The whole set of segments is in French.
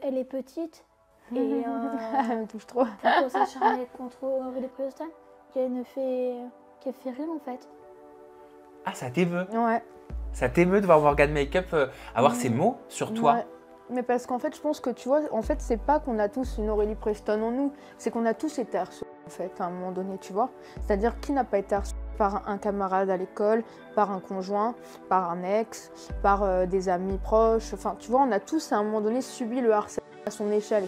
elle est petite et euh, elle me touche trop. ça, s'acharner contre Aurélie Preston ne fait qu'elle fait en fait. Ah, ça t'émeut. Ouais. Ça t'émeut de voir Morgan Makeup euh, avoir ces mots sur toi. Ouais. Mais parce qu'en fait, je pense que tu vois, en fait, c'est pas qu'on a tous une Aurélie Preston en nous, c'est qu'on a tous été harcelés en fait à un moment donné, tu vois. C'est-à-dire qui n'a pas été par un camarade à l'école, par un conjoint, par un ex, par euh, des amis proches. Enfin, tu vois, on a tous à un moment donné subi le harcèlement à son échelle.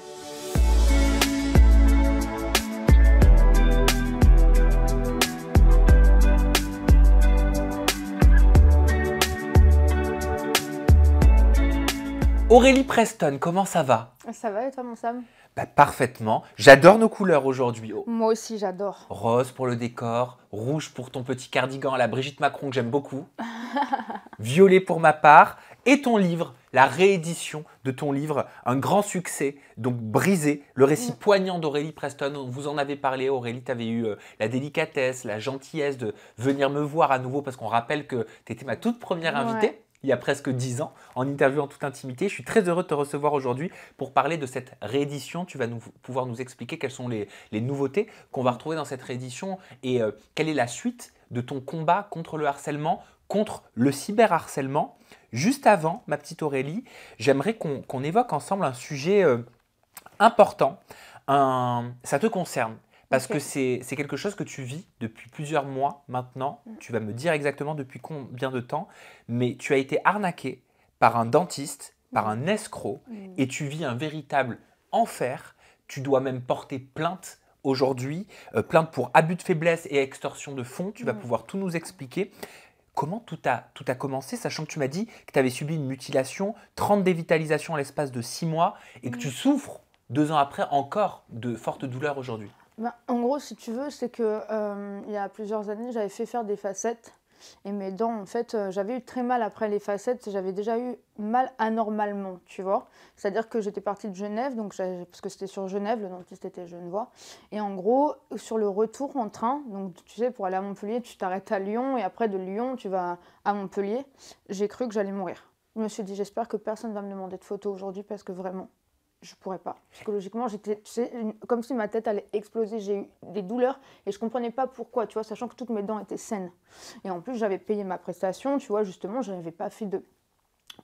Aurélie Preston, comment ça va Ça va et toi mon Sam bah, Parfaitement. J'adore nos couleurs aujourd'hui. Oh. Moi aussi j'adore. Rose pour le décor, rouge pour ton petit cardigan à la Brigitte Macron que j'aime beaucoup, violet pour ma part, et ton livre, la réédition de ton livre, un grand succès, donc brisé, le récit mm. poignant d'Aurélie Preston, vous en avez parlé, Aurélie, tu avais eu euh, la délicatesse, la gentillesse de venir me voir à nouveau, parce qu'on rappelle que tu étais ma toute première invitée il y a presque 10 ans, en interview en toute intimité. Je suis très heureux de te recevoir aujourd'hui pour parler de cette réédition. Tu vas nous, pouvoir nous expliquer quelles sont les, nouveautés qu'on va retrouver dans cette réédition et euh, quelle est la suite de ton combat contre le harcèlement, contre le cyberharcèlement. Juste avant, ma petite Aurélie, j'aimerais qu'on évoque ensemble un sujet euh, important. ça te concerne, parce que c'est quelque chose que tu vis depuis plusieurs mois maintenant. Mm. Tu vas me dire exactement depuis combien de temps. Mais tu as été arnaqué par un dentiste, par mm. un escroc, mm. et tu vis un véritable enfer. Tu dois même porter plainte aujourd'hui, euh, plainte pour abus de faiblesse et extorsion de fonds. Tu vas pouvoir tout nous expliquer. Comment tout a, tout a commencé, sachant que tu m'as dit que tu avais subi une mutilation, 30 dévitalisations à l'espace de 6 mois, et que tu souffres deux ans après encore de fortes douleurs aujourd'hui bah, en gros, si tu veux, c'est que euh, il y a plusieurs années, j'avais fait faire des facettes. Et mes dents, en fait, euh, j'avais eu très mal après les facettes. J'avais déjà eu mal anormalement, tu vois. C'est-à-dire que j'étais partie de Genève, donc parce que c'était sur Genève, le dentiste était genevois. Et en gros, sur le retour en train, donc tu sais, pour aller à Montpellier, tu t'arrêtes à Lyon, et après de Lyon, tu vas à Montpellier. J'ai cru que j'allais mourir. Je me suis dit, j'espère que personne va me demander de photos aujourd'hui, parce que vraiment, je pourrais pas. Psychologiquement, j'étais comme si ma tête allait exploser. J'ai eu des douleurs et je comprenais pas pourquoi, tu vois, sachant que toutes mes dents étaient saines. Et en plus, j'avais payé ma prestation, tu vois, justement, je n'avais pas fait de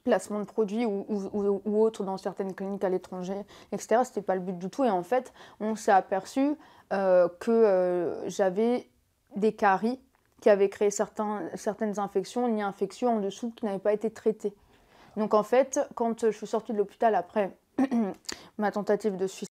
placement de produits ou, ou, autre dans certaines cliniques à l'étranger, etc. C'était pas le but du tout. Et en fait, on s'est aperçu euh, que euh, j'avais des caries qui avaient créé certains, certaines infections, ni infections en dessous qui n'avaient pas été traitées. Donc en fait, quand je suis sortie de l'hôpital après ma tentative de suicide,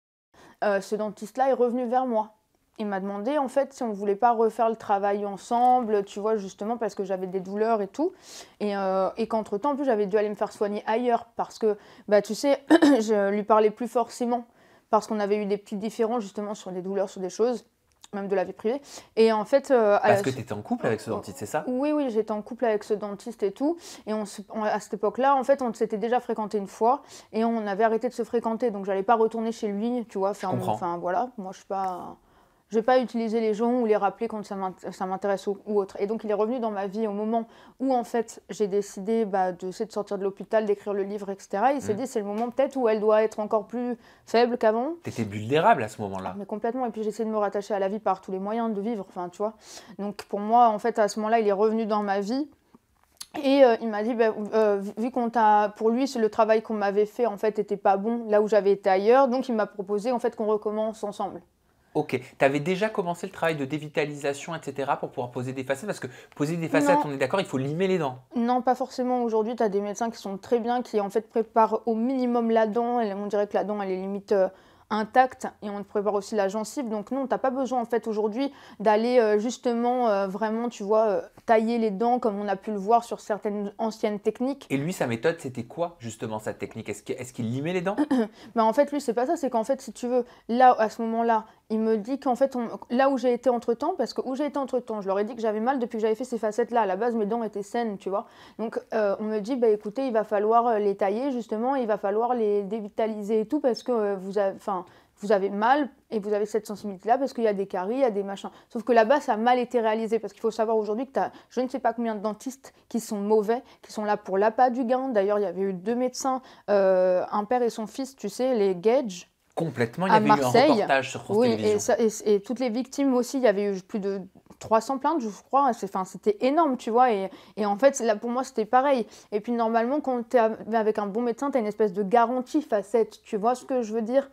euh, ce dentiste-là est revenu vers moi. Il m'a demandé en fait si on ne voulait pas refaire le travail ensemble, tu vois, justement parce que j'avais des douleurs et tout. Et, euh, qu'entre-temps, j'avais dû aller me faire soigner ailleurs parce que, bah, tu sais, je lui parlais plus forcément parce qu'on avait eu des petits différends justement sur les douleurs, sur des choses même de la vie privée. Et en fait. Euh, Parce que tu étais en couple avec ce oh. dentiste, c'est ça Oui, oui, j'étais en couple avec ce dentiste et tout. Et on, à cette époque-là, en fait, on s'était déjà fréquenté une fois et on avait arrêté de se fréquenter. Donc, j'allais pas retourner chez lui, tu vois. Enfin, voilà. Moi, je suis pas je vais pas utiliser les gens ou les rappeler quand ça m'intéresse ou, autre. Et donc il est revenu dans ma vie au moment où en fait j'ai décidé bah, de, sortir de l'hôpital, d'écrire le livre, etc. il s'est dit mm. dit c'est le moment peut-être où elle doit être encore plus faible qu'avant. Tu étais vulnérable à ce moment-là. Ah, mais complètement. Et puis essayé de me rattacher à la vie par tous les moyens de vivre. Enfin tu vois. Donc pour moi en fait à ce moment-là il est revenu dans ma vie. Et euh, il m'a dit, bah, euh, vu qu'on pour lui, le travail qu'on m'avait fait en fait était pas bon là où j'avais été ailleurs, donc il m'a proposé en fait qu'on recommence ensemble. Ok, tu avais déjà commencé le travail de dévitalisation, etc., pour pouvoir poser des facettes Parce que poser des facettes, on est d'accord, il faut limer les dents. Non, pas forcément. Aujourd'hui, tu as des médecins qui sont très bien, qui en fait préparent au minimum la dent. on dirait que la dent, elle est limite. Euh, intacte et on te prépare aussi la gencive. Donc non, t'as pas besoin en fait aujourd'hui d'aller euh, justement euh, vraiment, tu vois, euh, tailler les dents comme on a pu le voir sur certaines anciennes techniques. Et lui, sa méthode, c'était quoi justement sa technique Est-ce qu'il est qu limait les dents bah En fait, lui, c'est pas ça. C'est qu'en fait, si tu veux, là, à ce moment-là, il me dit qu'en fait, on... là où j'ai été entre-temps, parce que où j'ai été entre-temps, je leur ai dit que j'avais mal depuis que j'avais fait ces facettes-là. À la base, mes dents étaient saines, tu vois. Donc, on me dit, bah écoutez, il va falloir les tailler, justement, il va falloir les dévitaliser et tout, parce que vous avez... Enfin, vous avez mal et vous avez cette sensibilité-là parce qu'il y a des caries, il y a des machins. Sauf que là-bas, ça a mal été réalisé parce qu'il faut savoir aujourd'hui que tu as je ne sais pas combien de dentistes qui sont mauvais, qui sont là pour l'appât du gain. D'ailleurs, il y avait eu deux médecins, euh, un père et son fils, tu sais, les Gage. Complètement, il y avait Marseille. eu un reportage sur France oui, Et, et, toutes les victimes aussi, il y avait eu plus de 300 plaintes, je crois. c'était énorme, tu vois. Et, et, en fait, là, pour moi, c'était pareil. Et puis, normalement, quand tu es avec un bon médecin, tu as une espèce de garantie facette. Tu vois ce que je veux dire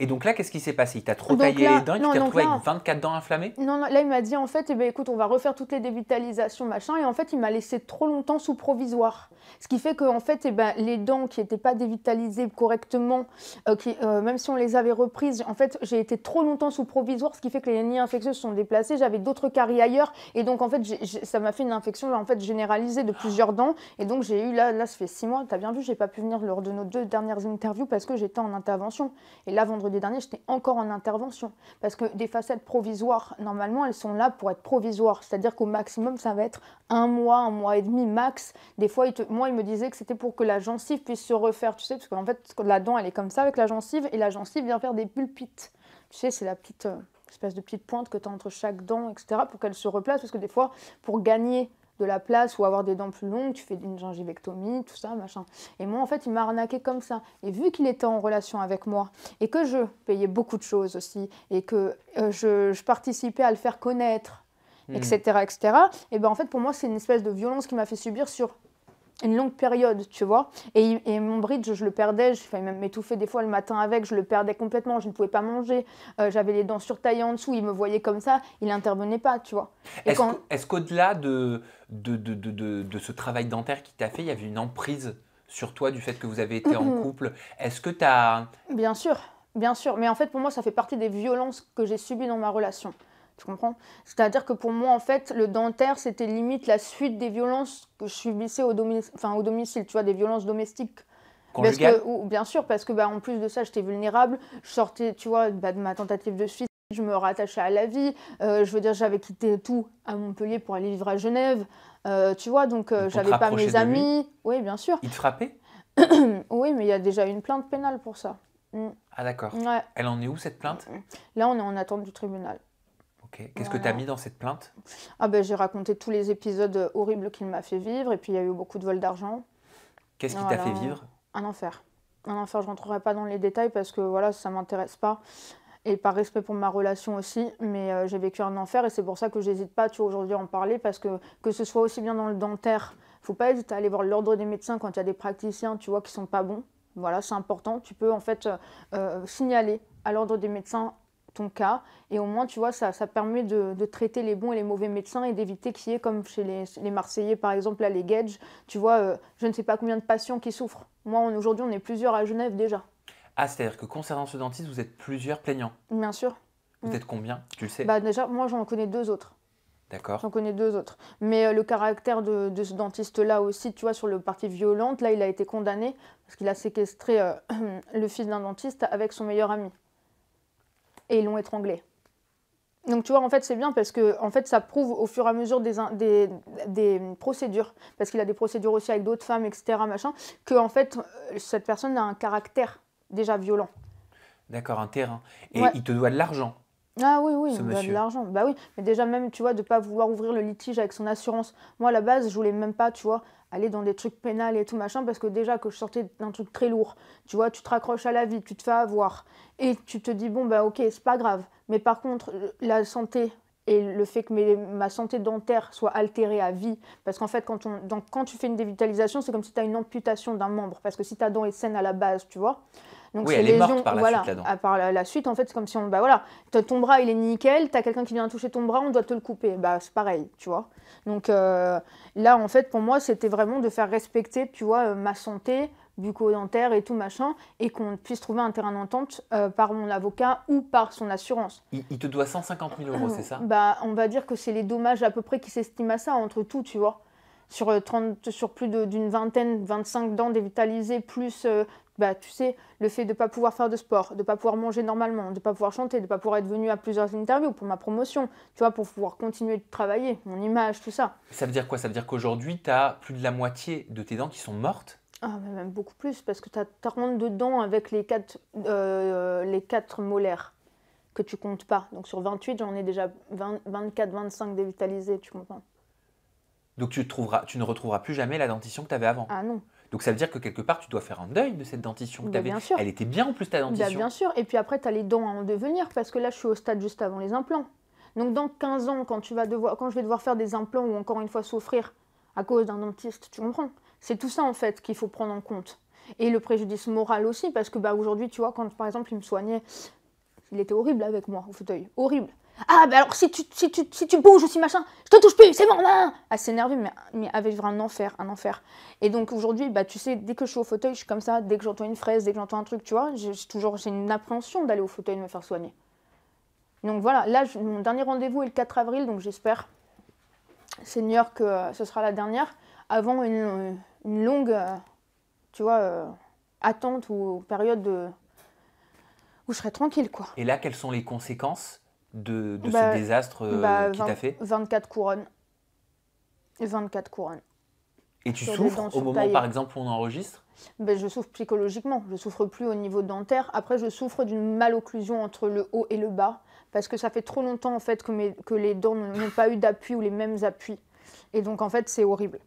et donc là, qu'est-ce qui s'est passé Il t'a trop taillé les dents, il retrouvé avec 24 dents inflammées non, là, il m'a dit en fait, eh ben, écoute, on va refaire toutes les dévitalisations, machin. Et en fait, il m'a laissé trop longtemps sous provisoire. Ce qui fait que en fait, eh ben, les dents qui n'étaient pas dévitalisées correctement, euh, euh, même si on les avait reprises, en fait, j'ai été trop longtemps sous provisoire, ce qui fait que les nids infectieux se sont déplacés. J'avais d'autres caries ailleurs. Et donc, en fait, ça m'a fait une infection en fait, généralisée de plusieurs dents. Et donc, j'ai eu, là, là, ça fait six mois, t'as bien vu, j'ai pas pu venir lors de nos deux dernières interviews parce que j'étais en intervention. Et là, vendredi dernier, j'étais encore en intervention. Parce que des facettes provisoires, normalement, elles sont là pour être provisoires. C'est-à-dire qu'au maximum, ça va être un mois, un mois et demi max. Des fois, moi, il me disait que c'était pour que la gencive puisse se refaire, tu sais, parce qu'en fait, la dent, elle est comme ça avec la gencive, et la gencive vient faire des pulpites. Tu sais, c'est la petite euh, espèce de petite pointe que tu as entre chaque dent, etc., pour qu'elle se replace, parce que des fois, pour gagner de la place ou avoir des dents plus longues, tu fais une gingivectomie, tout ça, machin. Et moi, en fait, il m'a arnaqué comme ça. Et vu qu'il était en relation avec moi et que je payais beaucoup de choses aussi et que euh, je, participais à le faire connaître, etc., hmm. etc., et ben en fait, pour moi, c'est une espèce de violence qui m'a fait subir sur une longue période, tu vois. Et, mon bridge, je le perdais, je faisais même m'étouffer des fois le matin avec, je le perdais complètement, je ne pouvais pas manger, euh, j'avais les dents surtaillées en dessous, il me voyait comme ça, il n'intervenait pas, tu vois. Est-ce qu'au-delà de de, de, de, ce travail dentaire qui t'a fait, il y avait une emprise sur toi du fait que vous avez été en couple Est-ce que tu as... Bien sûr, bien sûr, mais en fait pour moi ça fait partie des violences que j'ai subies dans ma relation. Tu comprends C'est-à-dire que pour moi, en fait, le dentaire, c'était limite la suite des violences que je subissais au, au domicile, tu vois, des violences domestiques. Parce ou, bien sûr, parce que bah, en plus de ça, j'étais vulnérable. Je sortais, tu vois, bah, de ma tentative de suicide, je me rattachais à la vie. Euh, je veux dire, j'avais quitté tout à Montpellier pour aller vivre à Genève. Euh, tu vois, donc euh, j'avais pas mes amis. Oui, bien sûr. Il te frappait Oui, mais il y a déjà une plainte pénale pour ça. Mm. Ah d'accord. Ouais. Elle en est où cette plainte Là, on est en attente du tribunal. Qu'est-ce que tu as mis dans cette plainte ah ben, J'ai raconté tous les épisodes horribles qu'il m'a fait vivre, et puis il y a eu beaucoup de vols d'argent. Qu'est-ce qui t'a fait vivre Un enfer. Un enfer, je ne rentrerai pas dans les détails parce que voilà, ça ne m'intéresse pas. Et par respect pour ma relation aussi, mais euh, j'ai vécu un enfer et c'est pour ça que j'hésite pas aujourd'hui à en parler parce que que ce soit aussi bien dans le dentaire, faut pas hésiter à aller voir l'ordre des médecins quand il y a des praticiens, tu vois, qui sont pas bons. Voilà, c'est important. Tu peux en fait euh, euh, signaler à l'ordre des médecins ton cas. Et au moins, tu vois, ça, ça permet de, traiter les bons et les mauvais médecins et d'éviter qu'il y ait, comme chez les, Marseillais par exemple, là, les Gage, tu vois, euh, je ne sais pas combien de patients qui souffrent. Moi, aujourd'hui, on est plusieurs à Genève déjà. Ah, c'est-à-dire que concernant ce dentiste, vous êtes plusieurs plaignants Bien sûr. Vous mm. êtes combien Tu le sais Bah déjà, moi, j'en connais deux autres. D'accord. J'en connais deux autres. Mais euh, le caractère de, ce dentiste-là aussi, tu vois, sur le parti violente, là, il a été condamné parce qu'il a séquestré euh, le fils d'un dentiste avec son meilleur ami et ils l'ont étranglé. Donc tu vois, en fait, c'est bien parce que en fait, ça prouve au fur et à mesure des, des, procédures, parce qu'il a des procédures aussi avec d'autres femmes, etc., machin, que en fait, euh, cette personne a un caractère déjà violent. D'accord, un terrain. Et il te doit de l'argent. Ah oui, oui, il doit de l'argent. Bah oui, mais déjà même, tu vois, de ne pas vouloir ouvrir le litige avec son assurance. Moi, à la base, je voulais même pas, tu vois, aller dans des trucs pénals et tout machin, parce que déjà que je sortais d'un truc très lourd, tu vois, tu te raccroches à la vie, tu te fais avoir, et tu te dis, bon, bah ok, c'est pas grave, mais par contre, la santé et le fait que ma santé dentaire soit altérée à vie, parce qu'en fait, quand, quand tu fais une dévitalisation, c'est comme si tu as une amputation d'un membre, parce que si ta dent est saine à la base, tu vois, donc, oui, elle est morte par la voilà, suite là Par la, suite, en fait, c'est comme si on. Bah voilà, ton bras, il est nickel, t'as quelqu'un qui vient toucher ton bras, on doit te le couper. Bah, c'est pareil, tu vois. Donc euh, là, en fait, pour moi, c'était vraiment de faire respecter, tu vois, euh, ma santé, bucco-dentaire et tout machin, et qu'on puisse trouver un terrain d'entente euh, par mon avocat ou par son assurance. Il, te doit 150 000 euros, c'est ça Bah, on va dire que c'est les dommages à peu près qui s'estiment à ça, entre tout, tu vois. Sur, sur plus d'une vingtaine, 25 dents dévitalisées, plus bah, tu sais, le fait de ne pas pouvoir faire de sport, de ne pas pouvoir manger normalement, de ne pas pouvoir chanter, de ne pas pouvoir être venu à plusieurs interviews pour ma promotion, tu vois, pour pouvoir continuer de travailler, mon image, tout ça. Ça veut dire quoi Ça veut dire qu'aujourd'hui, tu as plus de la moitié de tes dents qui sont mortes ah, mais bah, même beaucoup plus, parce que tu as 32 dents avec les 4, euh, les molaires que tu comptes pas. Donc sur 28, j'en ai déjà 24, 25 dévitalisées, tu comprends Donc tu, trouveras, tu ne retrouveras plus jamais la dentition que tu avais avant Ah non. Donc ça veut dire que quelque part, tu dois faire un deuil de cette dentition que bah, tu avais. Bien sûr. Elle était bien en plus ta bah, dentition. Bien, sûr. Et puis après, tu as les dents à en devenir parce que là, je suis au stade juste avant les implants. Donc dans 15 ans, quand, tu vas devoir, quand je vais devoir faire des implants ou encore une fois souffrir à cause d'un dentiste, tu comprends C'est tout ça en fait qu'il faut prendre en compte. Et le préjudice moral aussi, parce que bah, aujourd'hui, tu vois, quand par exemple il me soignait, il était horrible avec moi au fauteuil, horrible. Ah, bah alors si tu, si tu, si tu bouges ou si machin, je te touche plus, c'est bon, main Assez énervée, mais, mais avec un enfer, un enfer. Et donc aujourd'hui, bah tu sais, dès que je suis au fauteuil, je suis comme ça, dès que j'entends une fraise, dès que j'entends un truc, tu vois, j'ai toujours j'ai une appréhension d'aller au fauteuil et de me faire soigner. Donc voilà, là, mon dernier rendez-vous est le 4 avril, donc j'espère, Seigneur, que euh, ce sera la dernière, avant une, euh, longue, euh, tu vois, attente ou période de... où je serai tranquille, quoi. Et là, quelles sont les conséquences de, ce bah, désastre euh, bah, qui t'a fait 24 couronnes. 24 couronnes. Et tu souffres au moment, par exemple, où on enregistre ben, Je souffre psychologiquement. Je souffre plus au niveau dentaire. Après, je souffre d'une malocclusion entre le haut et le bas. Parce que ça fait trop longtemps, en fait, que, que les dents n'ont pas eu d'appui ou les mêmes appuis. Et donc, en fait, c'est horrible.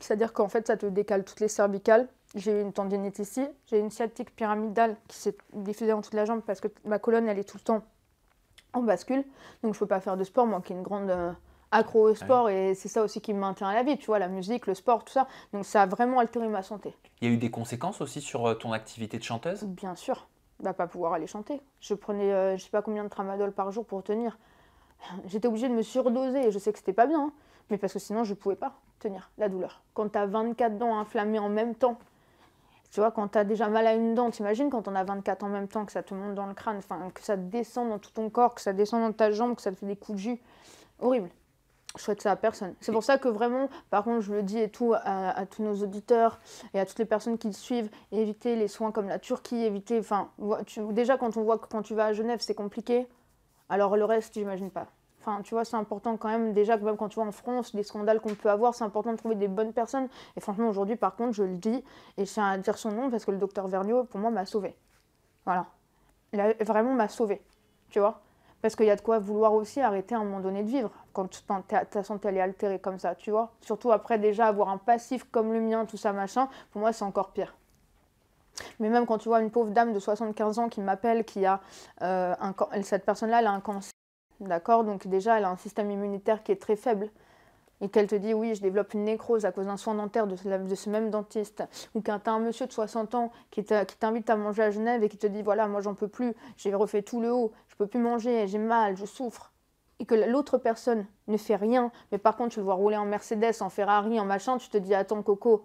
C'est-à-dire qu'en fait, ça te décale toutes les cervicales. J'ai une tendinite ici. J'ai une sciatique pyramidale qui s'est diffusée en toute la jambe parce que ma colonne, elle est tout le temps on bascule. Donc je peux pas faire de sport, moi qui ai une grande euh, accro au sport, et c'est ça aussi qui me maintient à la vie, tu vois, la musique, le sport, tout ça. Donc ça a vraiment altéré ma santé. Il y a eu des conséquences aussi sur euh, ton activité de chanteuse Bien sûr, bah, pas pouvoir aller chanter. Je prenais euh, je sais pas combien de tramadol par jour pour tenir. J'étais obligée de me surdoser, et je sais que c'était pas bien, hein. mais parce que sinon je pouvais pas tenir la douleur. Quand as 24 dents inflammées en même temps, tu vois, quand t'as déjà mal à une dent, t'imagines quand on a 24 en même temps, que ça te monte dans le crâne, enfin que ça descend dans tout ton corps, que ça descend dans ta jambe, que ça te fait des coups de jus. Horrible. Je souhaite ça à personne. C'est pour ça que vraiment, par contre, je le dis et tout à, tous nos auditeurs et à toutes les personnes qui le suivent, éviter les soins comme la Turquie, éviter, Enfin, déjà quand on voit que quand tu vas à Genève, c'est compliqué. Alors le reste, j'imagine pas. Enfin, tu vois, c'est important quand même, déjà, que même quand tu vois en France, les scandales qu'on peut avoir, c'est important de trouver des bonnes personnes. Et franchement, aujourd'hui, par contre, je le dis, et je tiens à dire son nom parce que le docteur Vergniaud, pour moi, m'a sauvé. Voilà. Il a vraiment m'a sauvé. Tu vois Parce qu'il y a de quoi vouloir aussi arrêter à un moment donné de vivre quand ta santé est altérée comme ça, tu vois Surtout après, déjà, avoir un passif comme le mien, tout ça, machin, pour moi, c'est encore pire. Mais même quand tu vois une pauvre dame de 75 ans qui m'appelle, qui a euh, cette personne-là, elle a un cancer. D'accord Donc déjà, elle a un système immunitaire qui est très faible. Et qu'elle te dit, oui, je développe une nécrose à cause d'un soin dentaire de, ce même dentiste. Ou qu'un un monsieur de 60 ans qui t'invite à manger à Genève et qui te dit, voilà, moi j'en peux plus, j'ai refait tout le haut, je peux plus manger, j'ai mal, je souffre. Et que l'autre personne ne fait rien, mais par contre tu le vois rouler en Mercedes, en Ferrari, en machin, tu te dis, attends, Coco,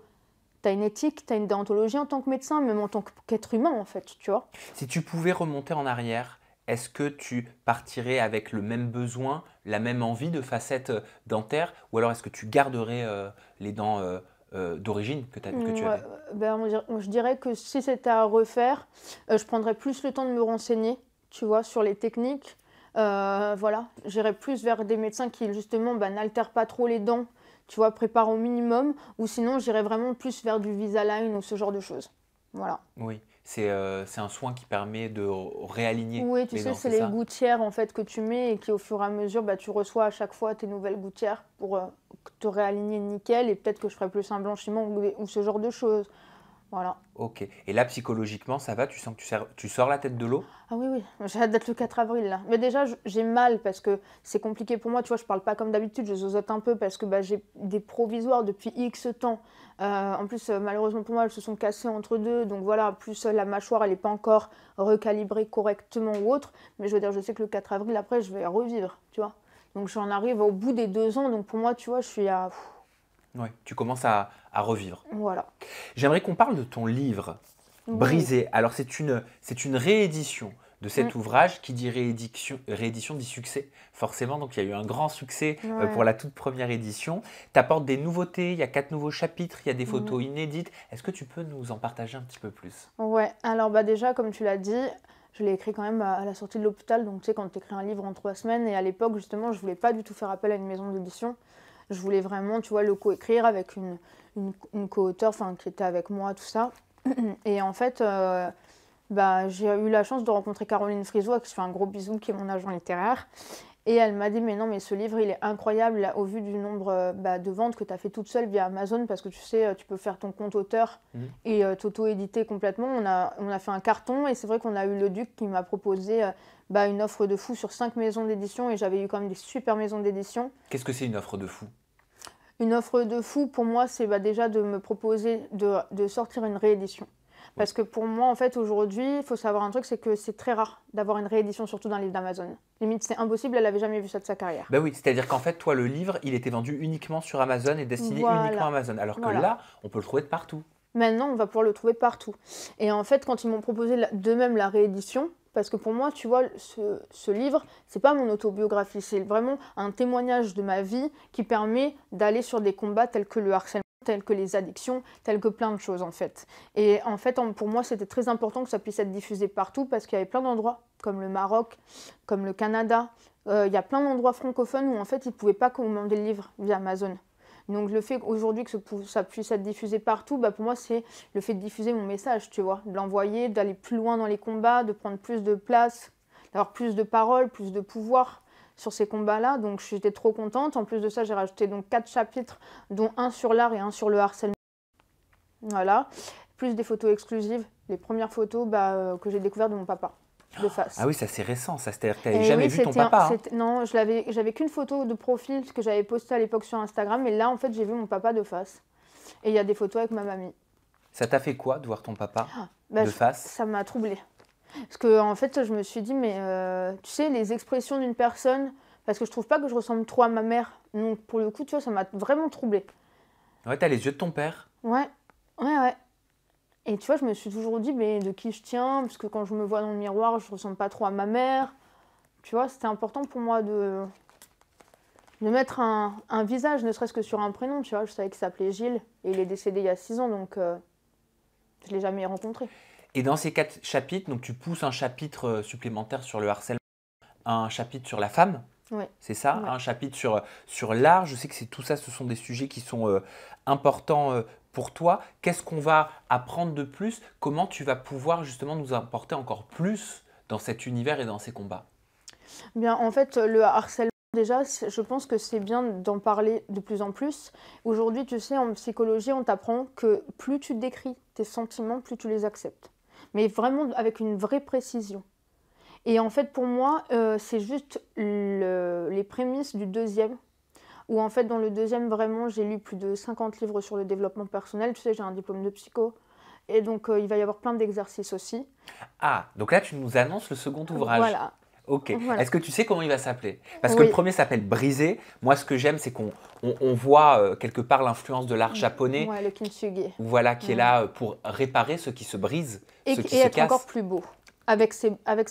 t'as une éthique, t'as une déontologie en tant que médecin, même en tant qu'être humain, en fait, tu vois. Si tu pouvais remonter en arrière est-ce que tu partirais avec le même besoin, la même envie de facettes euh, dentaires ou alors est-ce que tu garderais euh, les dents euh, d'origine que, tu avais ben, Je dirais que si c'était à refaire, je prendrais plus le temps de me renseigner, tu vois, sur les techniques. voilà, j'irais plus vers des médecins qui justement ben, n'altèrent pas trop les dents, tu vois, préparent au minimum, ou sinon j'irais vraiment plus vers du Visalign ou ce genre de choses. Voilà. Oui. Euh, c'est un soin qui permet de réaligner. Oui, tu sais, c'est les gouttières en fait que tu mets et qui au fur et à mesure, bah, tu reçois à chaque fois tes nouvelles gouttières pour euh, te réaligner nickel et peut-être que je ferai plus un blanchiment ou ce genre de choses. Voilà. Ok. Et là, psychologiquement, ça va Tu sens que tu, sors la tête de l'eau Ah oui, oui. J'ai hâte d'être le 4 avril, là. Mais déjà, j'ai mal parce que c'est compliqué pour moi. Tu vois, je parle pas comme d'habitude. Je zozote un peu parce que bah, j'ai des provisoires depuis X temps. Euh, en plus, euh, malheureusement pour moi, elles se sont cassées entre deux. Donc voilà, plus euh, la mâchoire, elle n'est pas encore recalibrée correctement ou autre. Mais je veux dire, je sais que le 4 avril, après, je vais revivre, tu vois. Donc j'en arrive au bout des deux ans. Donc pour moi, tu vois, je suis à... Oui, tu commences à, revivre. Voilà. J'aimerais qu'on parle de ton livre, Brisé. Alors, c'est une, réédition de cet mm. ouvrage qui dit réédition, réédition dit succès, forcément. Donc il y a eu un grand succès euh, pour la toute première édition. Tu apportes des nouveautés, il y a quatre nouveaux chapitres, il y a des photos mm. inédites. Est-ce que tu peux nous en partager un petit peu plus Ouais, alors bah déjà, comme tu l'as dit, je l'ai écrit quand même à la sortie de l'hôpital. Donc tu sais, quand tu écris un livre en trois semaines, et à l'époque, justement, je voulais pas du tout faire appel à une maison d'édition. Je voulais vraiment, tu vois, le coécrire avec une, co-auteur qui était avec moi, tout ça. Et en fait, euh, bah, j'ai eu la chance de rencontrer Caroline Frisot, qui fait un gros bisou, qui est mon agent littéraire. Et elle m'a dit, mais non, mais ce livre, il est incroyable au vu du nombre euh, bah, de ventes que tu as fait toute seule via Amazon, parce que tu sais, euh, tu peux faire ton compte auteur mhm. et euh, t'auto-éditer complètement. On a, on a fait un carton et c'est vrai qu'on a eu le Duc qui m'a proposé bah, une offre de fou sur cinq maisons d'édition et j'avais eu quand même des super maisons d'édition. Qu'est-ce que c'est une offre de fou Une offre de fou, pour moi, c'est bah, déjà de me proposer de sortir une réédition. Parce que pour moi, en fait, aujourd'hui, il faut savoir un truc, c'est que c'est très rare d'avoir une réédition, surtout d'un livre d'Amazon. Limite, c'est impossible, elle n'avait jamais vu ça de sa carrière. Ben oui, c'est-à-dire qu'en fait, toi, le livre, il était vendu uniquement sur Amazon et destiné uniquement à Amazon. Alors que là, on peut le trouver de partout. Maintenant, on va pouvoir le trouver partout. Et en fait, quand ils m'ont proposé de même la réédition, parce que pour moi, tu vois, ce, ce livre, c'est pas mon autobiographie, c'est vraiment un témoignage de ma vie qui permet d'aller sur des combats tels que le harcèlement telles que les addictions, telles que plein de choses en fait. Et en fait, pour moi, c'était très important que ça puisse être diffusé partout parce qu'il y avait plein d'endroits, comme le Maroc, comme le Canada, euh, il y a plein d'endroits francophones où en fait, ils ne pouvaient pas commander le livre via Amazon. Donc le fait aujourd'hui que ça puisse être diffusé partout, bah pour moi c'est le fait de diffuser mon message, tu vois, de l'envoyer, d'aller plus loin dans les combats, de prendre plus de place, d'avoir plus de paroles, plus de pouvoir sur ces combats-là. Donc j'étais trop contente. En plus de ça, j'ai rajouté donc quatre chapitres, dont un sur l'art et un sur le harcèlement. Voilà. Plus des photos exclusives, les premières photos bah, euh, que j'ai découvertes de mon papa. De ah. face. Ah oui, ça c'est récent, ça c'est-à-dire que tu jamais vu ton papa. Hein. Non, je j'avais qu'une photo de profil que j'avais postée à l'époque sur Instagram, mais là en fait j'ai vu mon papa de face. Et il y a des photos avec ma mamie. Ça t'a fait quoi de voir ton papa bah, de face Ça m'a troublée. Parce que en fait, je me suis dit, mais euh, tu sais, les expressions d'une personne, parce que je trouve pas que je ressemble trop à ma mère. Donc pour le coup, tu vois, ça m'a vraiment troublée. Ouais, t'as les yeux de ton père. Ouais, ouais, ouais. Et tu vois, je me suis toujours dit, mais de qui je tiens Parce que quand je me vois dans le miroir, je ressemble pas trop à ma mère. Tu vois, c'était important pour moi de, de mettre un, visage, ne serait-ce que sur un prénom. Tu vois, je savais qu'il s'appelait Gilles et il est décédé il y a 6 ans, donc euh, je l'ai jamais rencontré. Et dans ces quatre chapitres, donc tu pousses un chapitre euh, supplémentaire sur le harcèlement, un chapitre sur la femme, c'est ça, un chapitre sur, euh, sur l'art. Je sais que c'est tout ça, ce sont des sujets qui sont euh, importants pour toi. Qu'est-ce qu'on va apprendre de plus Comment tu vas pouvoir justement nous apporter encore plus dans cet univers et dans ces combats Bien, en fait, le harcèlement. Déjà, je pense que c'est bien d'en parler de plus en plus. Aujourd'hui, tu sais, en psychologie, on t'apprend que plus tu décris tes sentiments, plus tu les acceptes mais vraiment avec une vraie précision. Et en fait, pour moi, euh, c'est juste les prémices du deuxième, où en fait, dans le deuxième, vraiment, j'ai lu plus de 50 livres sur le développement personnel. Tu sais, j'ai un diplôme de psycho. Et donc, euh, il va y avoir plein d'exercices aussi. Ah, donc là, tu nous annonces le second ouvrage. Voilà. Ok. Est-ce que tu sais comment il va s'appeler Parce que le premier s'appelle Brisé. Moi, ce que j'aime, c'est qu'on voit euh, quelque part l'influence de l'art mm. japonais. le kintsugi. Voilà, qui est mm. là euh, pour réparer ce qui se brise et, se qui et se être encore plus beau. Avec, ses, avec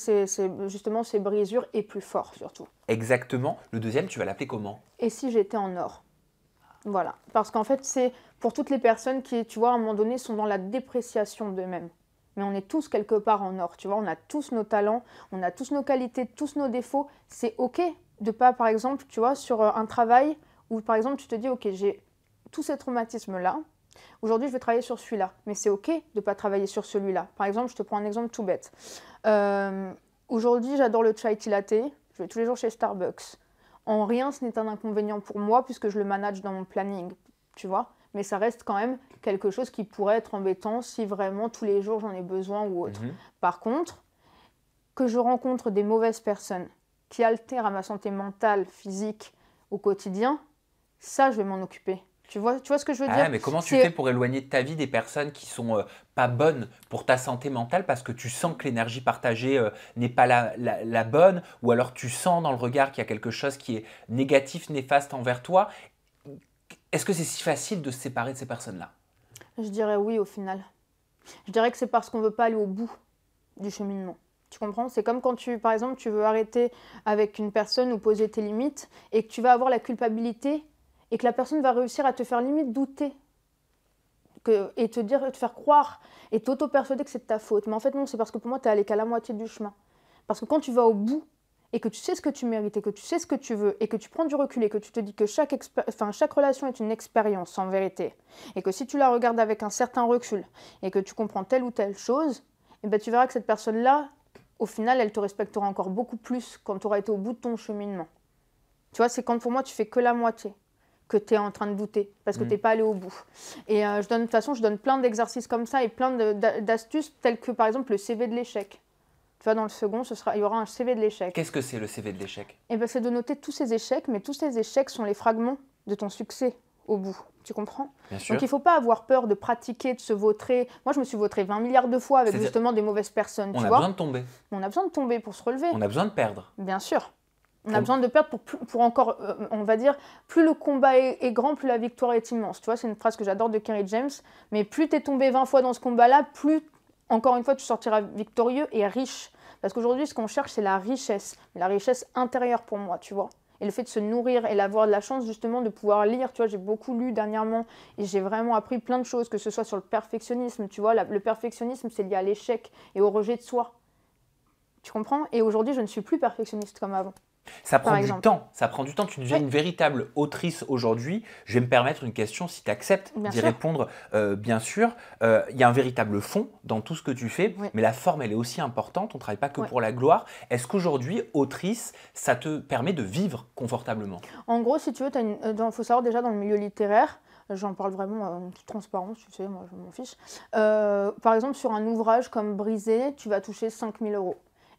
justement ses brisures et plus fort surtout. Exactement. Le deuxième, tu vas l'appeler comment Et si j'étais en or Voilà. Parce qu'en fait, c'est pour toutes les personnes qui, tu vois, à un moment donné, sont dans la dépréciation d'eux-mêmes mais on est tous quelque part en or, tu vois, on a tous nos talents, on a tous nos qualités, tous nos défauts. C'est OK de pas, par exemple, tu vois, sur euh, un travail où, par exemple, tu te dis, OK, j'ai tous ces traumatismes-là, aujourd'hui, je vais travailler sur celui-là, mais c'est OK de pas travailler sur celui-là. Par exemple, je te prends un exemple tout bête. Euh, aujourd'hui, j'adore le chai tilaté, je vais tous les jours chez Starbucks. En rien, ce n'est un inconvénient pour moi puisque je le manage dans mon planning, tu vois, mais ça reste quand même quelque chose qui pourrait être embêtant si vraiment tous les jours j'en ai besoin ou autre. Mhm. Par contre, que je rencontre des mauvaises personnes qui altèrent à ma santé mentale, physique au quotidien, ça, je vais m'en occuper. Tu vois, tu vois ce que je veux ah dire Mais comment tu fais pour éloigner de ta vie des personnes qui sont euh, pas bonnes pour ta santé mentale parce que tu sens que l'énergie partagée euh, n'est pas la, la bonne ou alors tu sens dans le regard qu'il y a quelque chose qui est négatif, néfaste envers toi Est-ce que c'est si facile de se séparer de ces personnes-là je dirais oui au final. Je dirais que c'est parce qu'on veut pas aller au bout du cheminement. Tu comprends C'est comme quand tu, par exemple, tu veux arrêter avec une personne ou poser tes limites et que tu vas avoir la culpabilité et que la personne va réussir à te faire limite douter et te dire, te faire croire et t'auto-persuader que c'est de ta faute. Mais en fait, non, c'est parce que pour moi, tu n'es allé qu'à la moitié du chemin. Parce que quand tu vas au bout, et que tu sais ce que tu mérites et que tu sais ce que tu veux et que tu prends du recul et que tu te dis que chaque, enfin, chaque relation est une expérience en vérité et que si tu la regardes avec un certain recul et que tu comprends telle ou telle chose, et eh ben, tu verras que cette personne-là, au final, elle te respectera encore beaucoup plus quand tu auras été au bout de ton cheminement. Tu vois, c'est quand pour moi tu fais que la moitié que tu es en train de douter parce que mm. tu n'es pas allé au bout. Et euh, je donne, de toute façon, je donne plein d'exercices comme ça et plein d'astuces telles que par exemple le CV de l'échec. Tu dans le second, ce sera, il y aura un CV de l'échec. Qu'est-ce que c'est le CV de l'échec Eh ben, c'est de noter tous ces échecs, mais tous ces échecs sont les fragments de ton succès au bout. Tu comprends Bien sûr. Donc il ne faut pas avoir peur de pratiquer, de se vautrer. Moi, je me suis vautré 20 milliards de fois avec justement des mauvaises personnes. On a besoin de tomber. On a besoin de tomber pour se relever. On a besoin de perdre. Bien sûr. On a besoin de perdre pour, pour encore, euh, on va dire, plus le combat est, est, grand, plus la victoire est immense. Tu vois, c'est une phrase que j'adore de Kerry James. Mais plus tu es tombé 20 fois dans ce combat-là, plus, encore une fois, tu sortiras victorieux et riche. Parce qu'aujourd'hui, ce qu'on cherche, c'est la richesse, la richesse intérieure pour moi, tu vois. Et le fait de se nourrir et d'avoir de la chance justement de pouvoir lire, tu vois, j'ai beaucoup lu dernièrement et j'ai vraiment appris plein de choses, que ce soit sur le perfectionnisme, tu vois, le perfectionnisme c'est lié à l'échec et au rejet de soi. Tu comprends Et aujourd'hui je ne suis plus perfectionniste comme avant. Ça prend du temps, ça prend du temps. Tu deviens une véritable autrice aujourd'hui. Je vais me permettre une question si tu acceptes d'y répondre. Euh, bien sûr, euh, il y a un véritable fond dans tout ce que tu fais, mais la forme, elle est aussi importante. On ne travaille pas que pour la gloire. Est-ce qu'aujourd'hui, autrice, ça te permet de vivre confortablement En gros, si tu veux, il euh, faut savoir déjà dans le milieu littéraire, j'en parle vraiment en toute transparence, tu sais, moi je m'en fiche. par exemple, sur un ouvrage comme Brisé, tu vas toucher 5000 euros.